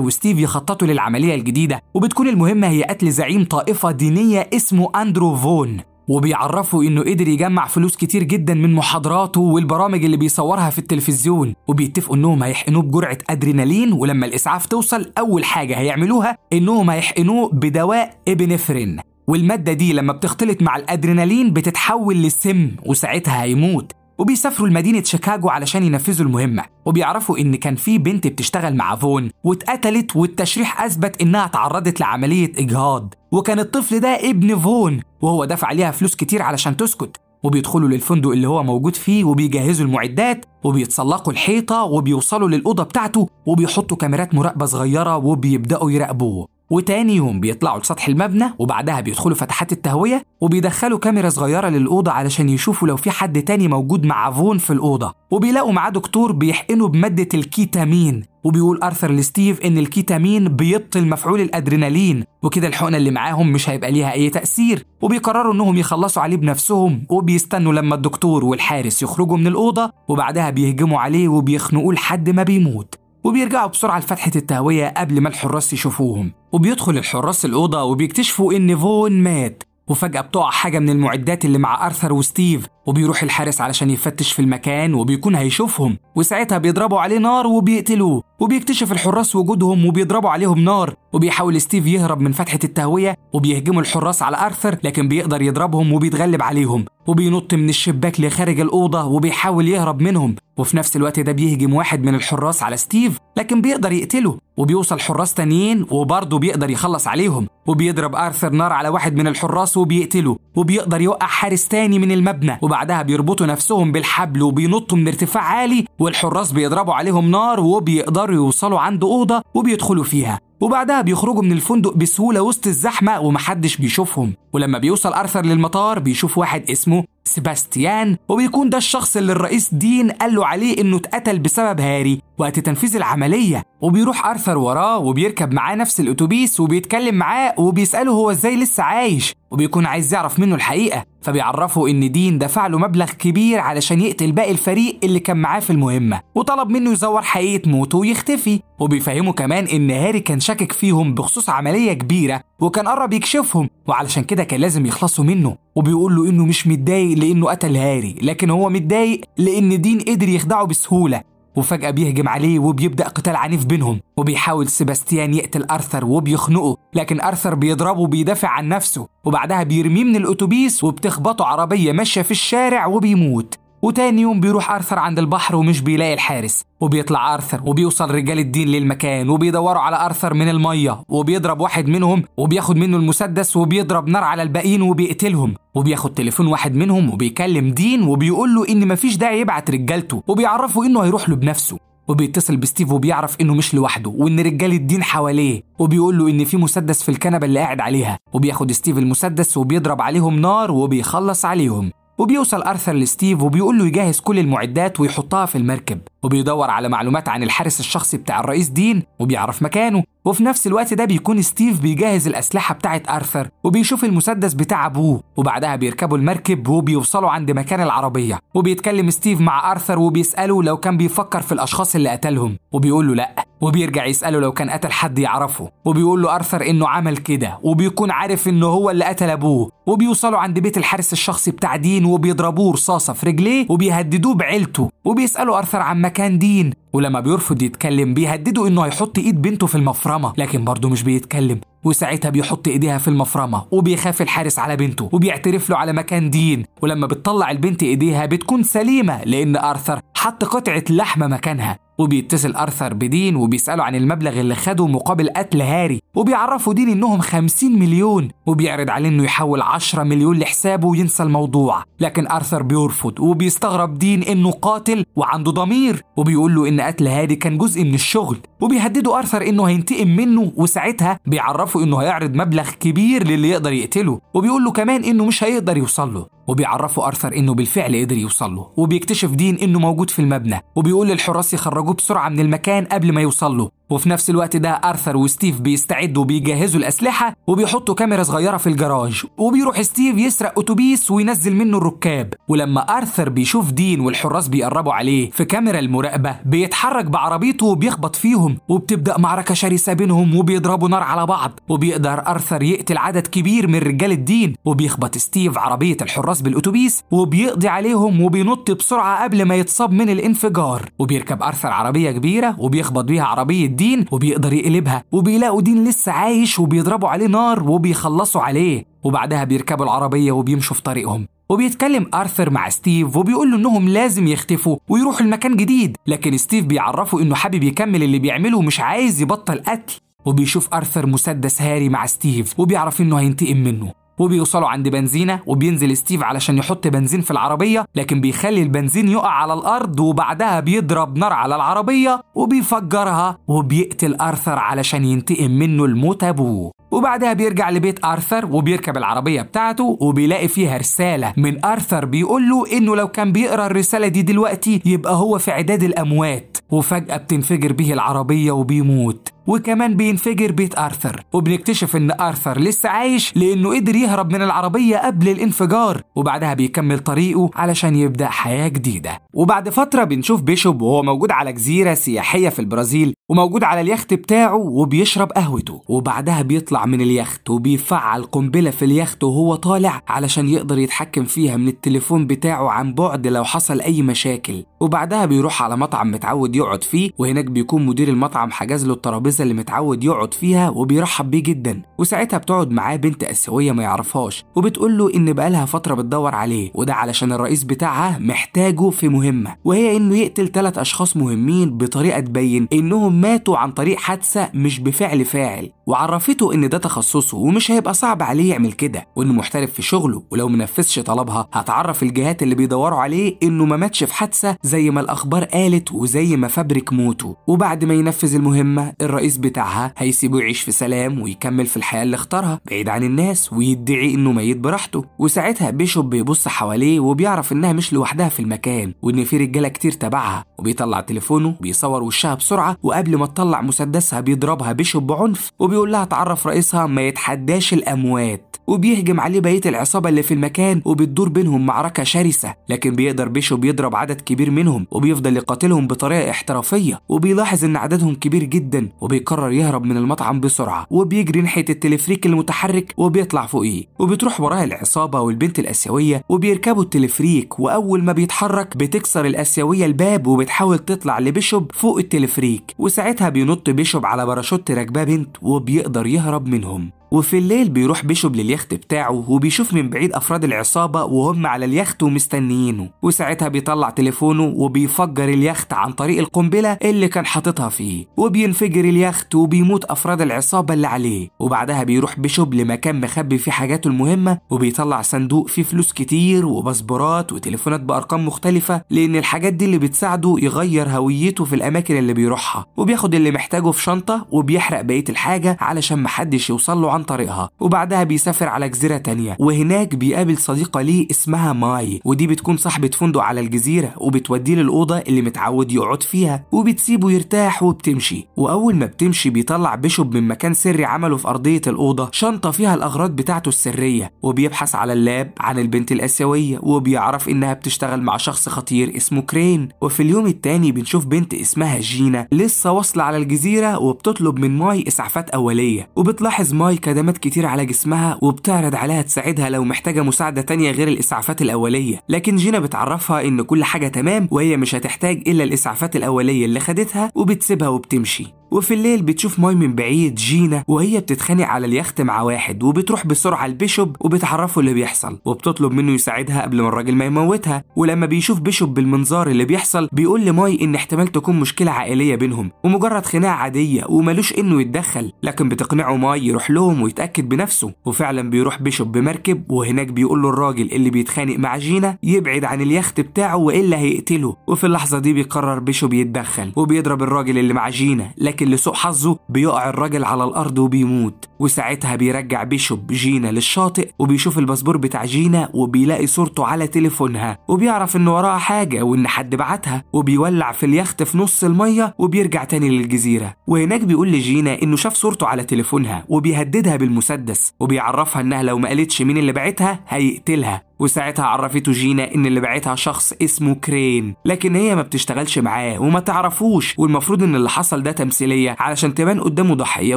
وستيف يخططوا للعملية الجديدة وبتكون المهمة هي قتل زعيم طائفة دينية اسمه أندرو فون وبيعرفوا انه قدر يجمع فلوس كتير جدا من محاضراته والبرامج اللي بيصورها في التلفزيون وبيتفقوا انهم هيحقنوه بجرعه ادرينالين ولما الاسعاف توصل اول حاجه هيعملوها انهم هيحقنوه بدواء ابنفرين والماده دي لما بتختلط مع الادرينالين بتتحول لسم وساعتها هيموت وبيسافروا لمدينة شيكاغو علشان ينفذوا المهمة وبيعرفوا إن كان في بنت بتشتغل مع فون واتقتلت والتشريح أثبت إنها تعرضت لعملية إجهاض وكان الطفل ده ابن فون وهو دفع ليها فلوس كتير علشان تسكت وبيدخلوا للفندق اللي هو موجود فيه وبيجهزوا المعدات وبيتسلقوا الحيطة وبيوصلوا للأوضة بتاعته وبيحطوا كاميرات مراقبة صغيرة وبيبدأوا يراقبوه وتاني يوم بيطلعوا لسطح المبنى وبعدها بيدخلوا فتحات التهوية وبيدخلوا كاميرا صغيرة للأوضة علشان يشوفوا لو في حد تاني موجود مع فون في الأوضة وبيلاقوا معاه دكتور بيحقنه بمادة الكيتامين وبيقول أرثر لستيف إن الكيتامين بيبطل مفعول الأدرينالين وكده الحقنة اللي معاهم مش هيبقى ليها أي تأثير وبيقرروا إنهم يخلصوا عليه بنفسهم وبيستنوا لما الدكتور والحارس يخرجوا من الأوضة وبعدها بيهجموا عليه وبيخنقوه لحد ما بيموت وبيرجعوا بسرعة لفتحة التهوية قبل ما الحراس يشوفوهم وبيدخل الحراس الأوضة وبيكتشفوا إن فون مات وفجأة بتقع حاجة من المعدات اللي مع أرثر وستيف وبيروح الحارس علشان يفتش في المكان وبيكون هيشوفهم وساعتها بيضربوا عليه نار وبيقتلوه وبيكتشف الحراس وجودهم وبيضربوا عليهم نار وبيحاول ستيف يهرب من فتحة التهوية وبيهجموا الحراس على أرثر لكن بيقدر يضربهم وبيتغلب عليهم وبينط من الشباك لخارج الأوضة وبيحاول يهرب منهم وفي نفس الوقت ده بيهجم واحد من الحراس على ستيف لكن بيقدر يقتله وبيوصل حراس تانيين وبرضه بيقدر يخلص عليهم وبيضرب أرثر نار على واحد من الحراس وبيقتله وبيقدر يوقع حارس تاني من المبنى وبعد وبعدها بيربطوا نفسهم بالحبل وبينطوا من ارتفاع عالي والحراس بيضربوا عليهم نار وبيقدروا يوصلوا عند أوضة وبيدخلوا فيها وبعدها بيخرجوا من الفندق بسهولة وسط الزحمة ومحدش بيشوفهم ولما بيوصل أرثر للمطار بيشوف واحد اسمه سيباستيان وبيكون ده الشخص اللي الرئيس دين قال له عليه انه اتقتل بسبب هاري وقت تنفيذ العملية وبيروح أرثر وراه وبيركب معاه نفس الأتوبيس وبيتكلم معاه وبيسأله هو ازاي لسه عايش وبيكون عايز يعرف منه الحقيقة فبيعرفه ان دين دفع له مبلغ كبير علشان يقتل باقي الفريق اللي كان معاه في المهمه وطلب منه يزور حقيقه موته ويختفي وبيفهمه كمان ان هاري كان شاكك فيهم بخصوص عمليه كبيره وكان قرب يكشفهم وعلشان كده كان لازم يخلصوا منه وبيقول له انه مش متضايق لانه قتل هاري لكن هو متضايق لان دين قدر يخدعه بسهوله وفجأة بيهجم عليه وبيبدأ قتال عنيف بينهم وبيحاول سيباستيان يقتل أرثر وبيخنقه لكن أرثر بيضربه وبيدافع عن نفسه وبعدها بيرميه من الأتوبيس وبتخبطه عربية ماشية في الشارع وبيموت وتاني يوم بيروح ارثر عند البحر ومش بيلاقي الحارس وبيطلع ارثر وبيوصل رجال الدين للمكان وبيدوروا على ارثر من الميه وبيضرب واحد منهم وبياخد منه المسدس وبيضرب نار على الباقيين وبيقتلهم وبياخد تليفون واحد منهم وبيكلم دين وبيقول له ان مفيش داعي يبعت رجالته وبيعرفه انه هيروح له بنفسه وبيتصل بستيف وبيعرف انه مش لوحده وان رجال الدين حواليه وبيقول له ان في مسدس في الكنبه اللي قاعد عليها وبياخد ستيف المسدس وبيضرب عليهم نار وبيخلص عليهم وبيوصل أرثر لستيف وبيقول له يجهز كل المعدات ويحطها في المركب وبيدور على معلومات عن الحارس الشخصي بتاع الرئيس دين وبيعرف مكانه وفي نفس الوقت ده بيكون ستيف بيجهز الأسلحة بتاعة آرثر وبيشوف المسدس بتاع أبوه وبعدها بيركبوا المركب وبيوصلوا عند مكان العربية وبيتكلم ستيف مع آرثر وبيسأله لو كان بيفكر في الأشخاص اللي قتلهم وبيقول له لأ وبيرجع يسأله لو كان قتل حد يعرفه وبيقول له آرثر إنه عمل كده وبيكون عارف إنه هو اللي قتل أبوه وبيوصلوا عند بيت الحارس الشخصي بتاع دين وبيضربوه رصاصة في رجليه وبيهددوه بعيلته وبيسالوا آرثر عن كان دين ولما بيرفض يتكلم بيهدده انه هيحط ايد بنته في المفرمه لكن برضه مش بيتكلم وساعتها بيحط ايديها في المفرمه وبيخاف الحارس على بنته وبيعترف له على مكان دين ولما بتطلع البنت ايديها بتكون سليمه لان ارثر حط قطعه لحمه مكانها وبيتصل أرثر بدين وبيسأله عن المبلغ اللي خده مقابل قتل هاري وبيعرفوا دين إنهم 50 مليون وبيعرض عليه إنه يحول 10 مليون لحسابه وينسى الموضوع لكن أرثر بيرفض وبيستغرب دين إنه قاتل وعنده ضمير وبيقول له إن قتل هاري كان جزء من الشغل وبيهددوا أرثر إنه هينتقم منه وساعتها بيعرفوا إنه هيعرض مبلغ كبير للي يقدر يقتله وبيقول له كمان إنه مش هيقدر يوصل له وبيعرفوا ارثر انه بالفعل قدر يوصل له وبيكتشف دين انه موجود في المبنى وبيقول للحراس يخرجوه بسرعه من المكان قبل ما يوصل له وفي نفس الوقت ده ارثر وستيف بيستعدوا وبيجهزوا الاسلحه وبيحطوا كاميرا صغيره في الجراج وبيروح ستيف يسرق اتوبيس وينزل منه الركاب ولما ارثر بيشوف دين والحراس بيقربوا عليه في كاميرا المراقبه بيتحرك بعربيته وبيخبط فيهم وبتبدا معركه شرسه بينهم وبيضربوا نار على بعض وبيقدر ارثر يقتل عدد كبير من رجال الدين وبيخبط ستيف عربيه الحراس بالاتوبيس وبيقضي عليهم وبينط بسرعه قبل ما يتصاب من الانفجار وبيركب ارثر عربيه كبيره وبيخبط بيها عربيه الدين وبيقدر يقلبها وبيلاقوا دين لسه عايش وبيضربوا عليه نار وبيخلصوا عليه وبعدها بيركبوا العربية وبيمشوا في طريقهم وبيتكلم آرثر مع ستيف وبيقول له إنهم لازم يختفوا ويروحوا لمكان جديد لكن ستيف بيعرفه إنه حابب يكمل اللي بيعمله ومش عايز يبطل قتل وبيشوف آرثر مسدس هاري مع ستيف وبيعرف إنه هينتقم منه وبيوصلوا عند بنزينه وبينزل ستيف علشان يحط بنزين في العربيه لكن بيخلي البنزين يقع على الارض وبعدها بيضرب نار على العربيه وبيفجرها وبيقتل ارثر علشان ينتقم منه الموت ابوه وبعدها بيرجع لبيت ارثر وبيركب العربيه بتاعته وبيلاقي فيها رساله من ارثر بيقول له انه لو كان بيقرا الرساله دي دلوقتي يبقى هو في عداد الاموات وفجاه بتنفجر به العربيه وبيموت وكمان بينفجر بيت ارثر وبنكتشف ان ارثر لسه عايش لانه قدر بيهرب من العربية قبل الانفجار وبعدها بيكمل طريقه علشان يبدأ حياة جديدة وبعد فترة بنشوف بيشوب وهو موجود على جزيرة سياحية في البرازيل وموجود على اليخت بتاعه وبيشرب قهوته وبعدها بيطلع من اليخت وبيفعل قنبلة في اليخت وهو طالع علشان يقدر يتحكم فيها من التليفون بتاعه عن بعد لو حصل أي مشاكل وبعدها بيروح على مطعم متعود يقعد فيه وهناك بيكون مدير المطعم حجز له الترابيزة اللي متعود يقعد فيها وبيرحب بيه جدا وساعتها بتقعد معاه بنت آسيوية ما تعرفهاش وبتقول له إن بقالها فترة بتدور عليه وده علشان الرئيس بتاعها محتاجه في مهمة وهي إنه يقتل ثلاث أشخاص مهمين بطريقة تبين إنهم ماتوا عن طريق حادثة مش بفعل فاعل وعرفته ان ده تخصصه ومش هيبقى صعب عليه يعمل كده وانه محترف في شغله ولو منفذش طلبها هتعرف الجهات اللي بيدوروا عليه انه ما ماتش في حادثه زي ما الاخبار قالت وزي ما فابريك موته وبعد ما ينفذ المهمه الرئيس بتاعها هيسيبه يعيش في سلام ويكمل في الحياه اللي اختارها بعيد عن الناس ويدعي انه ميت براحته وساعتها بيشوب بيبص حواليه وبيعرف انها مش لوحدها في المكان وان في رجاله كتير تبعها وبيطلع تليفونه بيصور وشها بسرعه وقبل ما تطلع مسدسها بيضربها بيشوب بعنف وبي وبيقول لها تعرف رئيسها ما يتحداش الأموات وبيهجم عليه بقية العصابة اللي في المكان وبتدور بينهم معركة شرسة لكن بيقدر بيشو بيضرب عدد كبير منهم وبيفضل يقاتلهم بطريقة احترافية وبيلاحظ إن عددهم كبير جدا وبيقرر يهرب من المطعم بسرعة وبيجري ناحية التلفريك المتحرك وبيطلع فوقيه وبتروح وراه العصابة والبنت الآسيوية وبيركبوا التلفريك وأول ما بيتحرك بتكسر الآسيوية الباب وبتحاول تطلع لبيشوب فوق التلفريك وساعتها بينط بيشوب على باراشوت راكباه بنت وب بيقدر يهرب منهم وفي الليل بيروح بيشوب لليخت بتاعه وبيشوف من بعيد أفراد العصابة وهم على اليخت ومستنيينه وساعتها بيطلع تليفونه وبيفجر اليخت عن طريق القنبلة اللي كان حاططها فيه وبينفجر اليخت وبيموت أفراد العصابة اللي عليه وبعدها بيروح بيشوب لمكان مخبي فيه حاجاته المهمة وبيطلع صندوق فيه فلوس كتير وباسبورات وتليفونات بأرقام مختلفة لأن الحاجات دي اللي بتساعده يغير هويته في الأماكن اللي بيروحها وبياخد اللي محتاجه في شنطة وبيحرق بقية الحاجة علشان محدش يوصل له عن طريقها وبعدها بيسافر على جزيرة تانية وهناك بيقابل صديقة ليه اسمها ماي ودي بتكون صاحبة فندق على الجزيرة وبتوديه للأوضة اللي متعود يقعد فيها وبتسيبه يرتاح وبتمشي وأول ما بتمشي بيطلع بيشوب من مكان سري عمله في أرضية الأوضة شنطة فيها الأغراض بتاعته السرية وبيبحث على اللاب عن البنت الآسيوية وبيعرف إنها بتشتغل مع شخص خطير اسمه كرين وفي اليوم التاني بنشوف بنت اسمها جينا لسه واصلة على الجزيرة وبتطلب من ماي إسعافات أولية وبتلاحظ ماي كدمات كتير على جسمها وبتعرض عليها تساعدها لو محتاجة مساعدة تانية غير الإسعافات الأولية لكن جينا بتعرفها إن كل حاجة تمام وهي مش هتحتاج إلا الإسعافات الأولية اللي خدتها وبتسيبها وبتمشي وفي الليل بتشوف ماي من بعيد جينا وهي بتتخانق على اليخت مع واحد وبتروح بسرعه لبيشوب وبتعرفه اللي بيحصل وبتطلب منه يساعدها قبل ما الراجل ما يموتها ولما بيشوف بيشوب بالمنظار اللي بيحصل بيقول لماي ان احتمال تكون مشكله عائليه بينهم ومجرد خناقه عاديه ومالوش انه يتدخل لكن بتقنعه ماي يروح لهم ويتاكد بنفسه وفعلا بيروح بيشوب بمركب وهناك بيقول له الراجل اللي بيتخانق مع جينا يبعد عن اليخت بتاعه والا هيقتله وفي اللحظه دي بيقرر بيشوب يتدخل وبيضرب الراجل اللي مع جينا لكن لكن لسوء حظه بيقع الراجل على الأرض وبيموت وساعتها بيرجع بيشوب جينا للشاطئ وبيشوف الباسبور بتاع جينا وبيلاقي صورته على تليفونها وبيعرف إن وراها حاجة وإن حد بعتها وبيولع في اليخت في نص المية وبيرجع تاني للجزيرة وهناك بيقول لجينا إنه شاف صورته على تليفونها وبيهددها بالمسدس وبيعرفها إنها لو ما قالتش مين اللي بعتها هيقتلها وساعتها عرفته جينا ان اللي باعتها شخص اسمه كرين لكن هي ما بتشتغلش معاه وما تعرفوش والمفروض ان اللي حصل ده تمثيليه علشان تبان قدامه ضحيه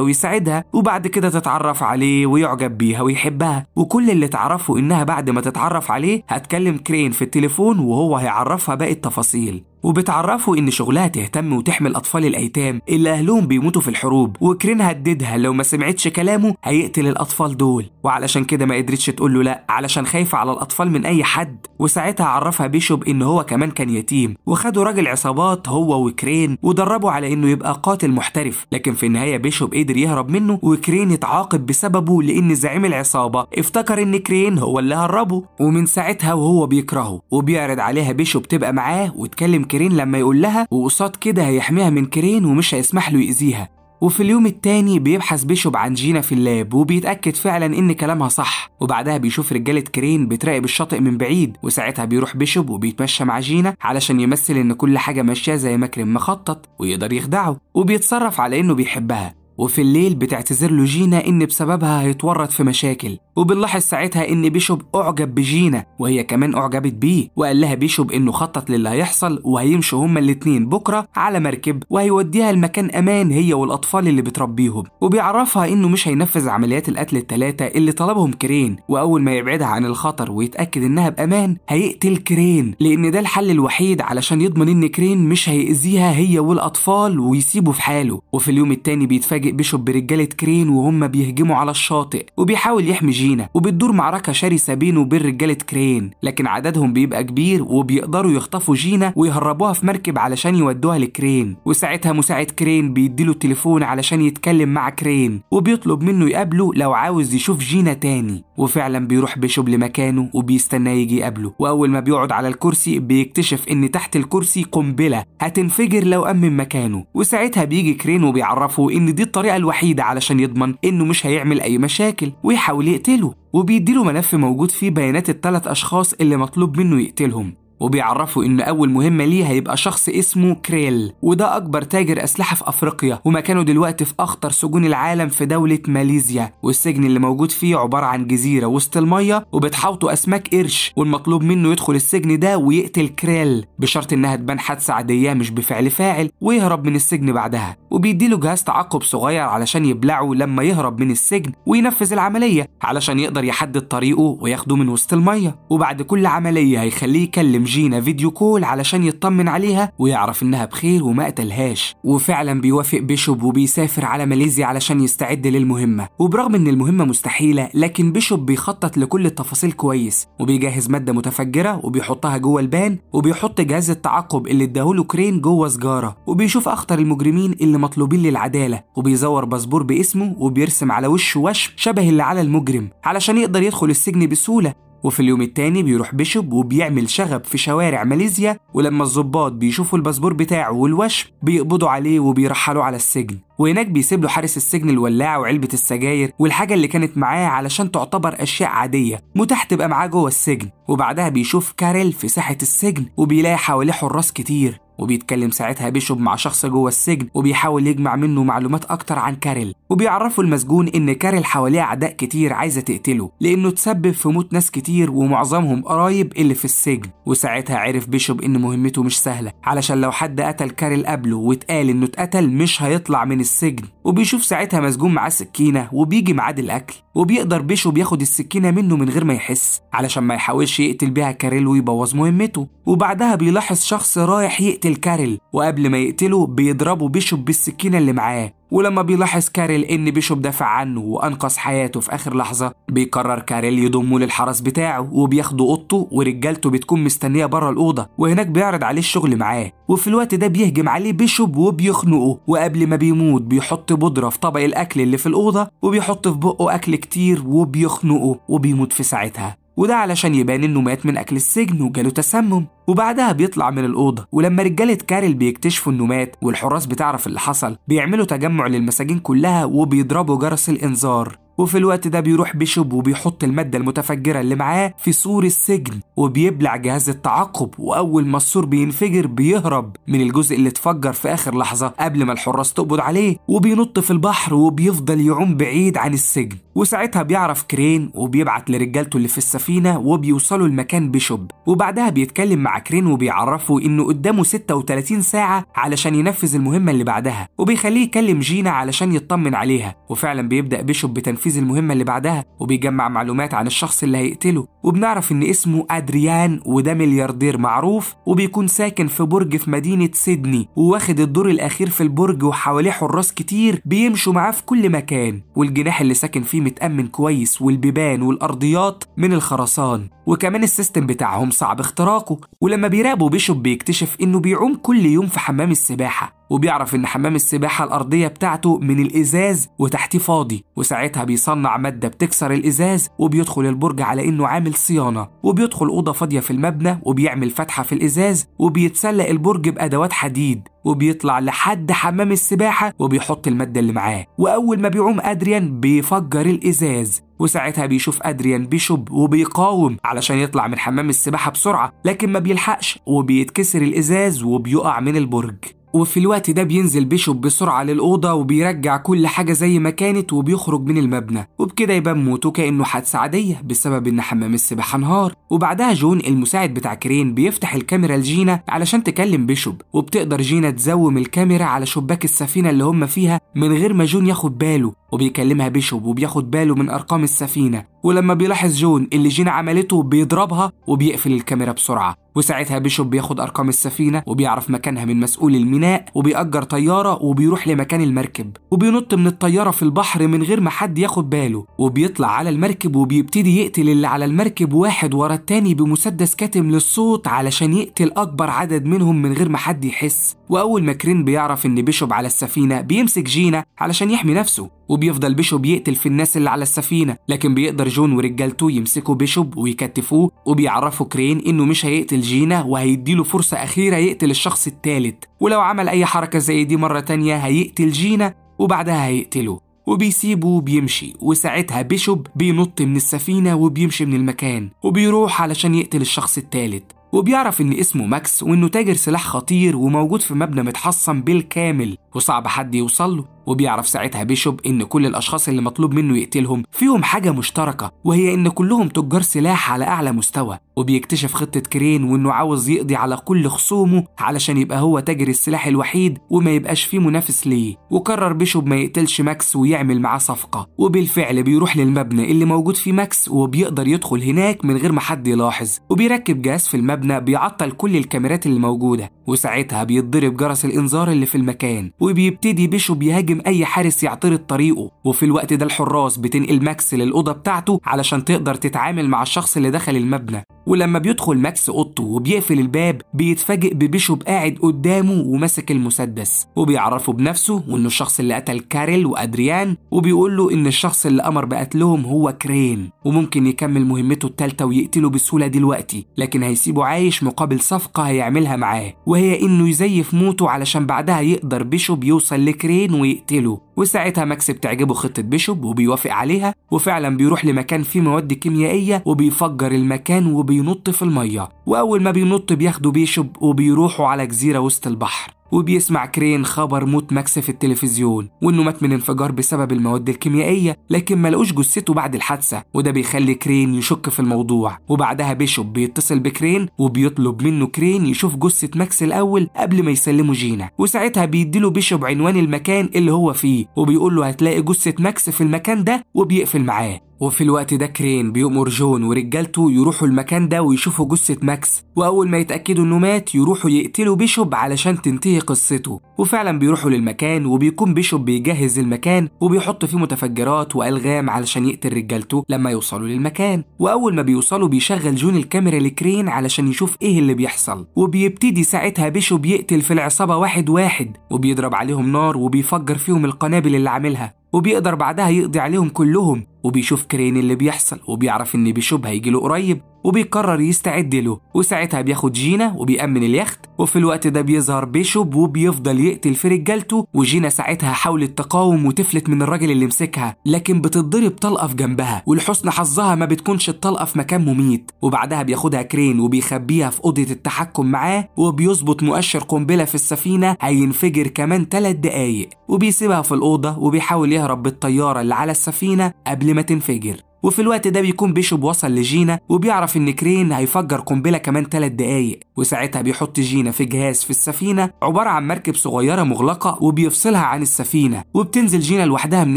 ويساعدها وبعد كده تتعرف عليه ويعجب بيها ويحبها وكل اللي تعرفه انها بعد ما تتعرف عليه هتكلم كرين في التليفون وهو هيعرفها باقي التفاصيل وبتعرفوا ان شغلها تهتم وتحمي الاطفال الايتام اللي اهلهم بيموتوا في الحروب وكرين هددها لو ما سمعتش كلامه هيقتل الاطفال دول وعلشان كده ما قدرتش تقول له لا علشان خايفه على الاطفال من اي حد وساعتها عرفها بيشوب ان هو كمان كان يتيم وخدوا راجل عصابات هو وكرين ودربوا على انه يبقى قاتل محترف لكن في النهايه بيشوب قدر يهرب منه وكرين اتعاقب بسببه لان زعيم العصابه افتكر ان كرين هو اللي هربه ومن ساعتها وهو بيكرهه وبيعرض عليها بيشوب تبقى معاه وتكلم كيرين لما يقول لها وقصاد كده هيحميها من كيرين ومش هيسمح له يأذيها وفي اليوم التاني بيبحث بيشوب عن جينا في اللاب وبيتأكد فعلا إن كلامها صح وبعدها بيشوف رجالة كرين بتراقب الشاطئ من بعيد وساعتها بيروح بيشوب وبيتمشى مع جينا علشان يمثل إن كل حاجة ماشية زي ما كريم مخطط ويقدر يخدعه وبيتصرف على إنه بيحبها وفي الليل بتعتذر له جينا إن بسببها هيتورط في مشاكل وبنلاحظ ساعتها إن بيشوب أعجب بجينا وهي كمان أعجبت بيه وقال لها بيشوب إنه خطط للي هيحصل وهيمشوا هما الاتنين بكرة على مركب وهيوديها لمكان أمان هي والأطفال اللي بتربيهم وبيعرفها إنه مش هينفذ عمليات القتل التلاتة اللي طلبهم كرين وأول ما يبعدها عن الخطر ويتأكد إنها بأمان هيقتل كرين لأن ده الحل الوحيد علشان يضمن إن كرين مش هيأذيها هي والأطفال ويسيبه في حاله وفي اليوم التاني بيتفاجئ فجأة بيشوب برجالة كرين وهم بيهجموا على الشاطئ وبيحاول يحمي جينا وبتدور معركة شرسة بينه وبين رجالة كرين لكن عددهم بيبقى كبير وبيقدروا يخطفوا جينا ويهربوها في مركب علشان يودوها لكرين وساعتها مساعد كرين بيديله التليفون علشان يتكلم مع كرين وبيطلب منه يقابله لو عاوز يشوف جينا تاني وفعلا بيروح بيشوب لمكانه وبيستناه يجي يقابله واول ما بيقعد على الكرسي بيكتشف ان تحت الكرسي قنبله هتنفجر لو امن مكانه وساعتها بيجي كرين وبيعرفه ان دي الطريقة الطريقة الوحيدة علشان يضمن إنه مش هيعمل أي مشاكل ويحاول يقتله وبيديله ملف موجود فيه بيانات الثلاث أشخاص اللي مطلوب منه يقتلهم وبيعرفوا إن أول مهمة ليه هيبقى شخص اسمه كريل وده أكبر تاجر أسلحة في أفريقيا ومكانه دلوقتي في أخطر سجون العالم في دولة ماليزيا والسجن اللي موجود فيه عبارة عن جزيرة وسط المية وبتحاوطه أسماك قرش والمطلوب منه يدخل السجن ده ويقتل كريل بشرط إنها تبان حادثة عادية مش بفعل فاعل ويهرب من السجن بعدها وبيديله جهاز تعقب صغير علشان يبلعه لما يهرب من السجن وينفذ العملية علشان يقدر يحدد طريقه وياخده من وسط المية وبعد كل عملية هيخليه يكلم جينا فيديو كول علشان يطمن عليها ويعرف انها بخير وما قتلهاش وفعلا بيوافق بيشوب وبيسافر على ماليزيا علشان يستعد للمهمه وبرغم ان المهمه مستحيله لكن بيشوب بيخطط لكل التفاصيل كويس وبيجهز ماده متفجره وبيحطها جوه البان وبيحط جهاز التعقب اللي اداهوله كرين جوه سجاره وبيشوف اخطر المجرمين اللي مطلوبين للعداله وبيزور باسبور باسمه وبيرسم على وشه وشم شبه اللي على المجرم علشان يقدر يدخل السجن بسهوله وفي اليوم التاني بيروح بيشوب وبيعمل شغب في شوارع ماليزيا ولما الظباط بيشوفوا الباسبور بتاعه والوشم بيقبضوا عليه وبيرحلوا على السجن وهناك بيسيب له حارس السجن الولاعة وعلبة السجاير والحاجة اللي كانت معاه علشان تعتبر أشياء عادية متاح تبقى معاه جوه السجن وبعدها بيشوف كاريل في ساحة السجن وبيلاقي حواليه حراس كتير وبيتكلم ساعتها بيشوب مع شخص جوه السجن وبيحاول يجمع منه معلومات أكتر عن كاريل وبيعرفوا المسجون إن كاريل حواليه أعداء كتير عايزة تقتله لأنه تسبب في موت ناس كتير ومعظمهم قرايب اللي في السجن وساعتها عرف بيشوب إن مهمته مش سهلة علشان لو حد قتل كاريل قبله واتقال إنه اتقتل مش هيطلع من السجن وبيشوف ساعتها مسجون معاه سكينة وبيجي معاد الأكل وبيقدر بيشوب ياخد السكينة منه من غير ما يحس علشان ما يحاولش يقتل بيها كاريل ويبوظ مهمته وبعدها بيلاحظ شخص رايح يقتل بيقتل كارل وقبل ما يقتله بيضربه بيشوب بالسكينة اللي معاه ولما بيلاحظ كارل ان بيشوب دافع عنه وانقذ حياته في اخر لحظه بيقرر كارل يضمه للحرس بتاعه وبياخدوا اوضته ورجالته بتكون مستنيه بره الاوضه وهناك بيعرض عليه الشغل معاه وفي الوقت ده بيهجم عليه بيشوب وبيخنقه وقبل ما بيموت بيحط بودره في طبق الاكل اللي في الاوضه وبيحط في بقه اكل كتير وبيخنقه وبيموت في ساعتها وده علشان يبان انه مات من اكل السجن وجاله تسمم وبعدها بيطلع من الاوضه ولما رجاله كارل بيكتشفوا انه مات والحراس بتعرف اللي حصل بيعملوا تجمع للمساجين كلها وبيضربوا جرس الانذار وفي الوقت ده بيروح بيشوب وبيحط المادة المتفجرة اللي معاه في سور السجن وبيبلع جهاز التعقب وأول ما السور بينفجر بيهرب من الجزء اللي اتفجر في آخر لحظة قبل ما الحراس تقبض عليه وبينط في البحر وبيفضل يعوم بعيد عن السجن وساعتها بيعرف كرين وبيبعت لرجالته اللي في السفينة وبيوصلوا المكان بيشوب وبعدها بيتكلم مع كرين وبيعرفه إنه قدامه 36 ساعة علشان ينفذ المهمة اللي بعدها وبيخليه يكلم جينا علشان يطمن عليها وفعلا بيبدأ بيشوب بتنفيذ بينفذ المهمة اللي بعدها وبيجمع معلومات عن الشخص اللي هيقتله وبنعرف إن اسمه أدريان وده ملياردير معروف وبيكون ساكن في برج في مدينة سيدني وواخد الدور الأخير في البرج وحواليه حراس كتير بيمشوا معاه في كل مكان والجناح اللي ساكن فيه متأمن كويس والبيبان والأرضيات من الخرسان وكمان السيستم بتاعهم صعب اختراقه ولما بيراقبوا بيشوب بيكتشف إنه بيعوم كل يوم في حمام السباحة وبيعرف ان حمام السباحه الارضيه بتاعته من الازاز وتحتيه فاضي وساعتها بيصنع ماده بتكسر الازاز وبيدخل البرج على انه عامل صيانه وبيدخل اوضه فاضيه في المبنى وبيعمل فتحه في الازاز وبيتسلق البرج بادوات حديد وبيطلع لحد حمام السباحه وبيحط الماده اللي معاه واول ما بيعوم ادريان بيفجر الازاز وساعتها بيشوف ادريان بيشب وبيقاوم علشان يطلع من حمام السباحه بسرعه لكن ما بيلحقش وبيتكسر الازاز وبيقع من البرج وفي الوقت ده بينزل بيشوب بسرعة للأوضة وبيرجع كل حاجة زي ما كانت وبيخرج من المبنى وبكده يبان موته كأنه حادثة عادية بسبب إن حمام السباحة انهار وبعدها جون المساعد بتاع كرين بيفتح الكاميرا لجينا علشان تكلم بيشوب وبتقدر جينا تزوم الكاميرا على شباك السفينة اللي هم فيها من غير ما جون ياخد باله وبيكلمها بيشوب وبياخد باله من أرقام السفينة ولما بيلاحظ جون اللي جين عملته بيضربها وبيقفل الكاميرا بسرعة وساعتها بيشوب بياخد أرقام السفينة وبيعرف مكانها من مسؤول الميناء وبيأجر طيارة وبيروح لمكان المركب وبينط من الطيارة في البحر من غير ما حد ياخد باله وبيطلع على المركب وبيبتدي يقتل اللي على المركب واحد ورا التاني بمسدس كاتم للصوت علشان يقتل أكبر عدد منهم من غير ما حد يحس وأول ما كرين بيعرف إن بيشوب على السفينة بيمسك جينا علشان يحمي نفسه وبيفضل بيشوب يقتل في الناس اللي على السفينة لكن بيقدر جون ورجالته يمسكوا بيشوب ويكتفوه وبيعرفوا كرين إنه مش هيقتل جينا وهيديله فرصة أخيرة يقتل الشخص الثالث ولو عمل أي حركة زي دي مرة تانية هيقتل جينا وبعدها هيقتله وبيسيبه وبيمشي وساعتها بيشوب بينط من السفينة وبيمشي من المكان وبيروح علشان يقتل الشخص الثالث وبيعرف إن اسمه ماكس وإنه تاجر سلاح خطير وموجود في مبنى متحصن بالكامل وصعب حد يوصل له وبيعرف ساعتها بيشوب إن كل الأشخاص اللي مطلوب منه يقتلهم فيهم حاجة مشتركة وهي إن كلهم تجار سلاح على أعلى مستوى وبيكتشف خطة كرين وإنه عاوز يقضي على كل خصومه علشان يبقى هو تاجر السلاح الوحيد وما يبقاش فيه منافس ليه وقرر بيشوب ما يقتلش ماكس ويعمل معاه صفقة وبالفعل بيروح للمبنى اللي موجود فيه ماكس وبيقدر يدخل هناك من غير ما حد يلاحظ وبيركب جهاز في المبنى المبنى بيعطل كل الكاميرات اللي موجودة وساعتها بيتضرب جرس الإنذار اللي في المكان وبيبتدي بيشو بيهاجم أي حارس يعترض طريقه وفي الوقت ده الحراس بتنقل ماكس للأوضة بتاعته علشان تقدر تتعامل مع الشخص اللي دخل المبنى ولما بيدخل ماكس اوضته وبيقفل الباب بيتفاجئ ببيشوب قاعد قدامه وماسك المسدس وبيعرفه بنفسه وانه الشخص اللي قتل كاريل وادريان وبيقول له ان الشخص اللي امر بقتلهم هو كرين وممكن يكمل مهمته التالتة ويقتله بسهولة دلوقتي لكن هيسيبه عايش مقابل صفقة هيعملها معاه وهي وهي انه يزيف موته علشان بعدها يقدر بيشوب يوصل لكرين ويقتله وساعتها ماكس بتعجبه خطة بيشوب وبيوافق عليها وفعلا بيروح لمكان فيه مواد كيميائية وبيفجر المكان وبينط في المية وأول ما بينط بياخدوا بيشوب وبيروحوا على جزيرة وسط البحر وبيسمع كرين خبر موت ماكس في التلفزيون وانه مات من انفجار بسبب المواد الكيميائيه لكن ما لقوش جثته بعد الحادثه وده بيخلي كرين يشك في الموضوع وبعدها بيشوب بيتصل بكرين وبيطلب منه كرين يشوف جثه ماكس الاول قبل ما يسلمه جينا وساعتها بيديله بيشوب عنوان المكان اللي هو فيه وبيقول له هتلاقي جثه ماكس في المكان ده وبيقفل معاه وفي الوقت ده كرين بيأمر جون ورجالته يروحوا المكان ده ويشوفوا جثة ماكس وأول ما يتأكدوا إنه مات يروحوا يقتلوا بيشوب علشان تنتهي قصته وفعلا بيروحوا للمكان وبيكون بيشوب بيجهز المكان وبيحط فيه متفجرات وألغام علشان يقتل رجالته لما يوصلوا للمكان وأول ما بيوصلوا بيشغل جون الكاميرا لكرين علشان يشوف إيه اللي بيحصل وبيبتدي ساعتها بيشوب يقتل في العصابة واحد واحد وبيضرب عليهم نار وبيفجر فيهم القنابل اللي عاملها وبيقدر بعدها يقضي عليهم كلهم وبيشوف كرين اللي بيحصل وبيعرف إن بيشوب هيجي له قريب وبيقرر يستعد له وساعتها بياخد جينا وبيأمن اليخت وفي الوقت ده بيظهر بيشوب وبيفضل يقتل في رجالته وجينا ساعتها حاولت تقاوم وتفلت من الراجل اللي مسكها لكن بتتضرب طلقه في جنبها ولحسن حظها ما بتكونش الطلقه في مكان مميت وبعدها بياخدها كرين وبيخبيها في اوضه التحكم معاه وبيظبط مؤشر قنبله في السفينه هينفجر كمان 3 دقايق وبيسيبها في الاوضه وبيحاول يهرب بالطياره اللي على السفينه قبل ما تنفجر وفي الوقت ده بيكون بيشوب وصل لجينا وبيعرف ان كرين هيفجر قنبله كمان 3 دقايق وساعتها بيحط جينا في جهاز في السفينة عبارة عن مركب صغيرة مغلقة وبيفصلها عن السفينة وبتنزل جينا لوحدها من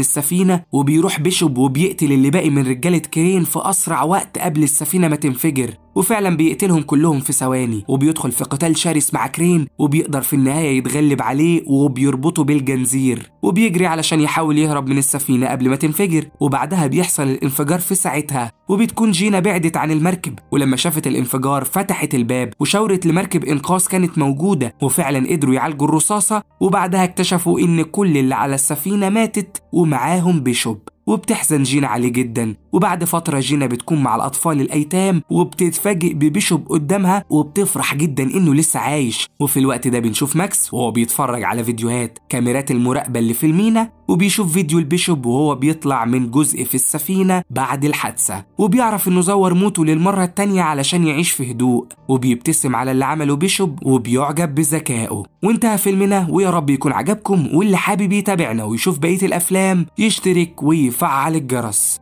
السفينة وبيروح بيشوب وبيقتل اللي باقي من رجالة كرين في أسرع وقت قبل السفينة ما تنفجر وفعلا بيقتلهم كلهم في ثواني وبيدخل في قتال شرس مع كرين وبيقدر في النهاية يتغلب عليه وبيربطه بالجنزير وبيجري علشان يحاول يهرب من السفينة قبل ما تنفجر وبعدها بيحصل الانفجار في ساعتها وبتكون جينا بعدت عن المركب ولما شافت الانفجار فتحت الباب وشاورت وصلت لمركب إنقاذ كانت موجودة وفعلا قدروا يعالجوا الرصاصة وبعدها اكتشفوا إن كل اللي على السفينة ماتت ومعاهم بيشوب وبتحزن جينا عليه جدا وبعد فترة جينا بتكون مع الأطفال الأيتام وبتتفاجئ ببيشوب قدامها وبتفرح جدا إنه لسه عايش وفي الوقت ده بنشوف ماكس وهو بيتفرج على فيديوهات كاميرات المراقبة اللي في المينا وبيشوف فيديو البيشوب وهو بيطلع من جزء في السفينة بعد الحادثة وبيعرف انه زور موته للمرة التانية علشان يعيش في هدوء وبيبتسم على اللي عمله بيشوب وبيعجب بذكائه وانتهى فيلمنا ويا رب يكون عجبكم واللي حابب يتابعنا ويشوف بقية الأفلام يشترك ويفعل الجرس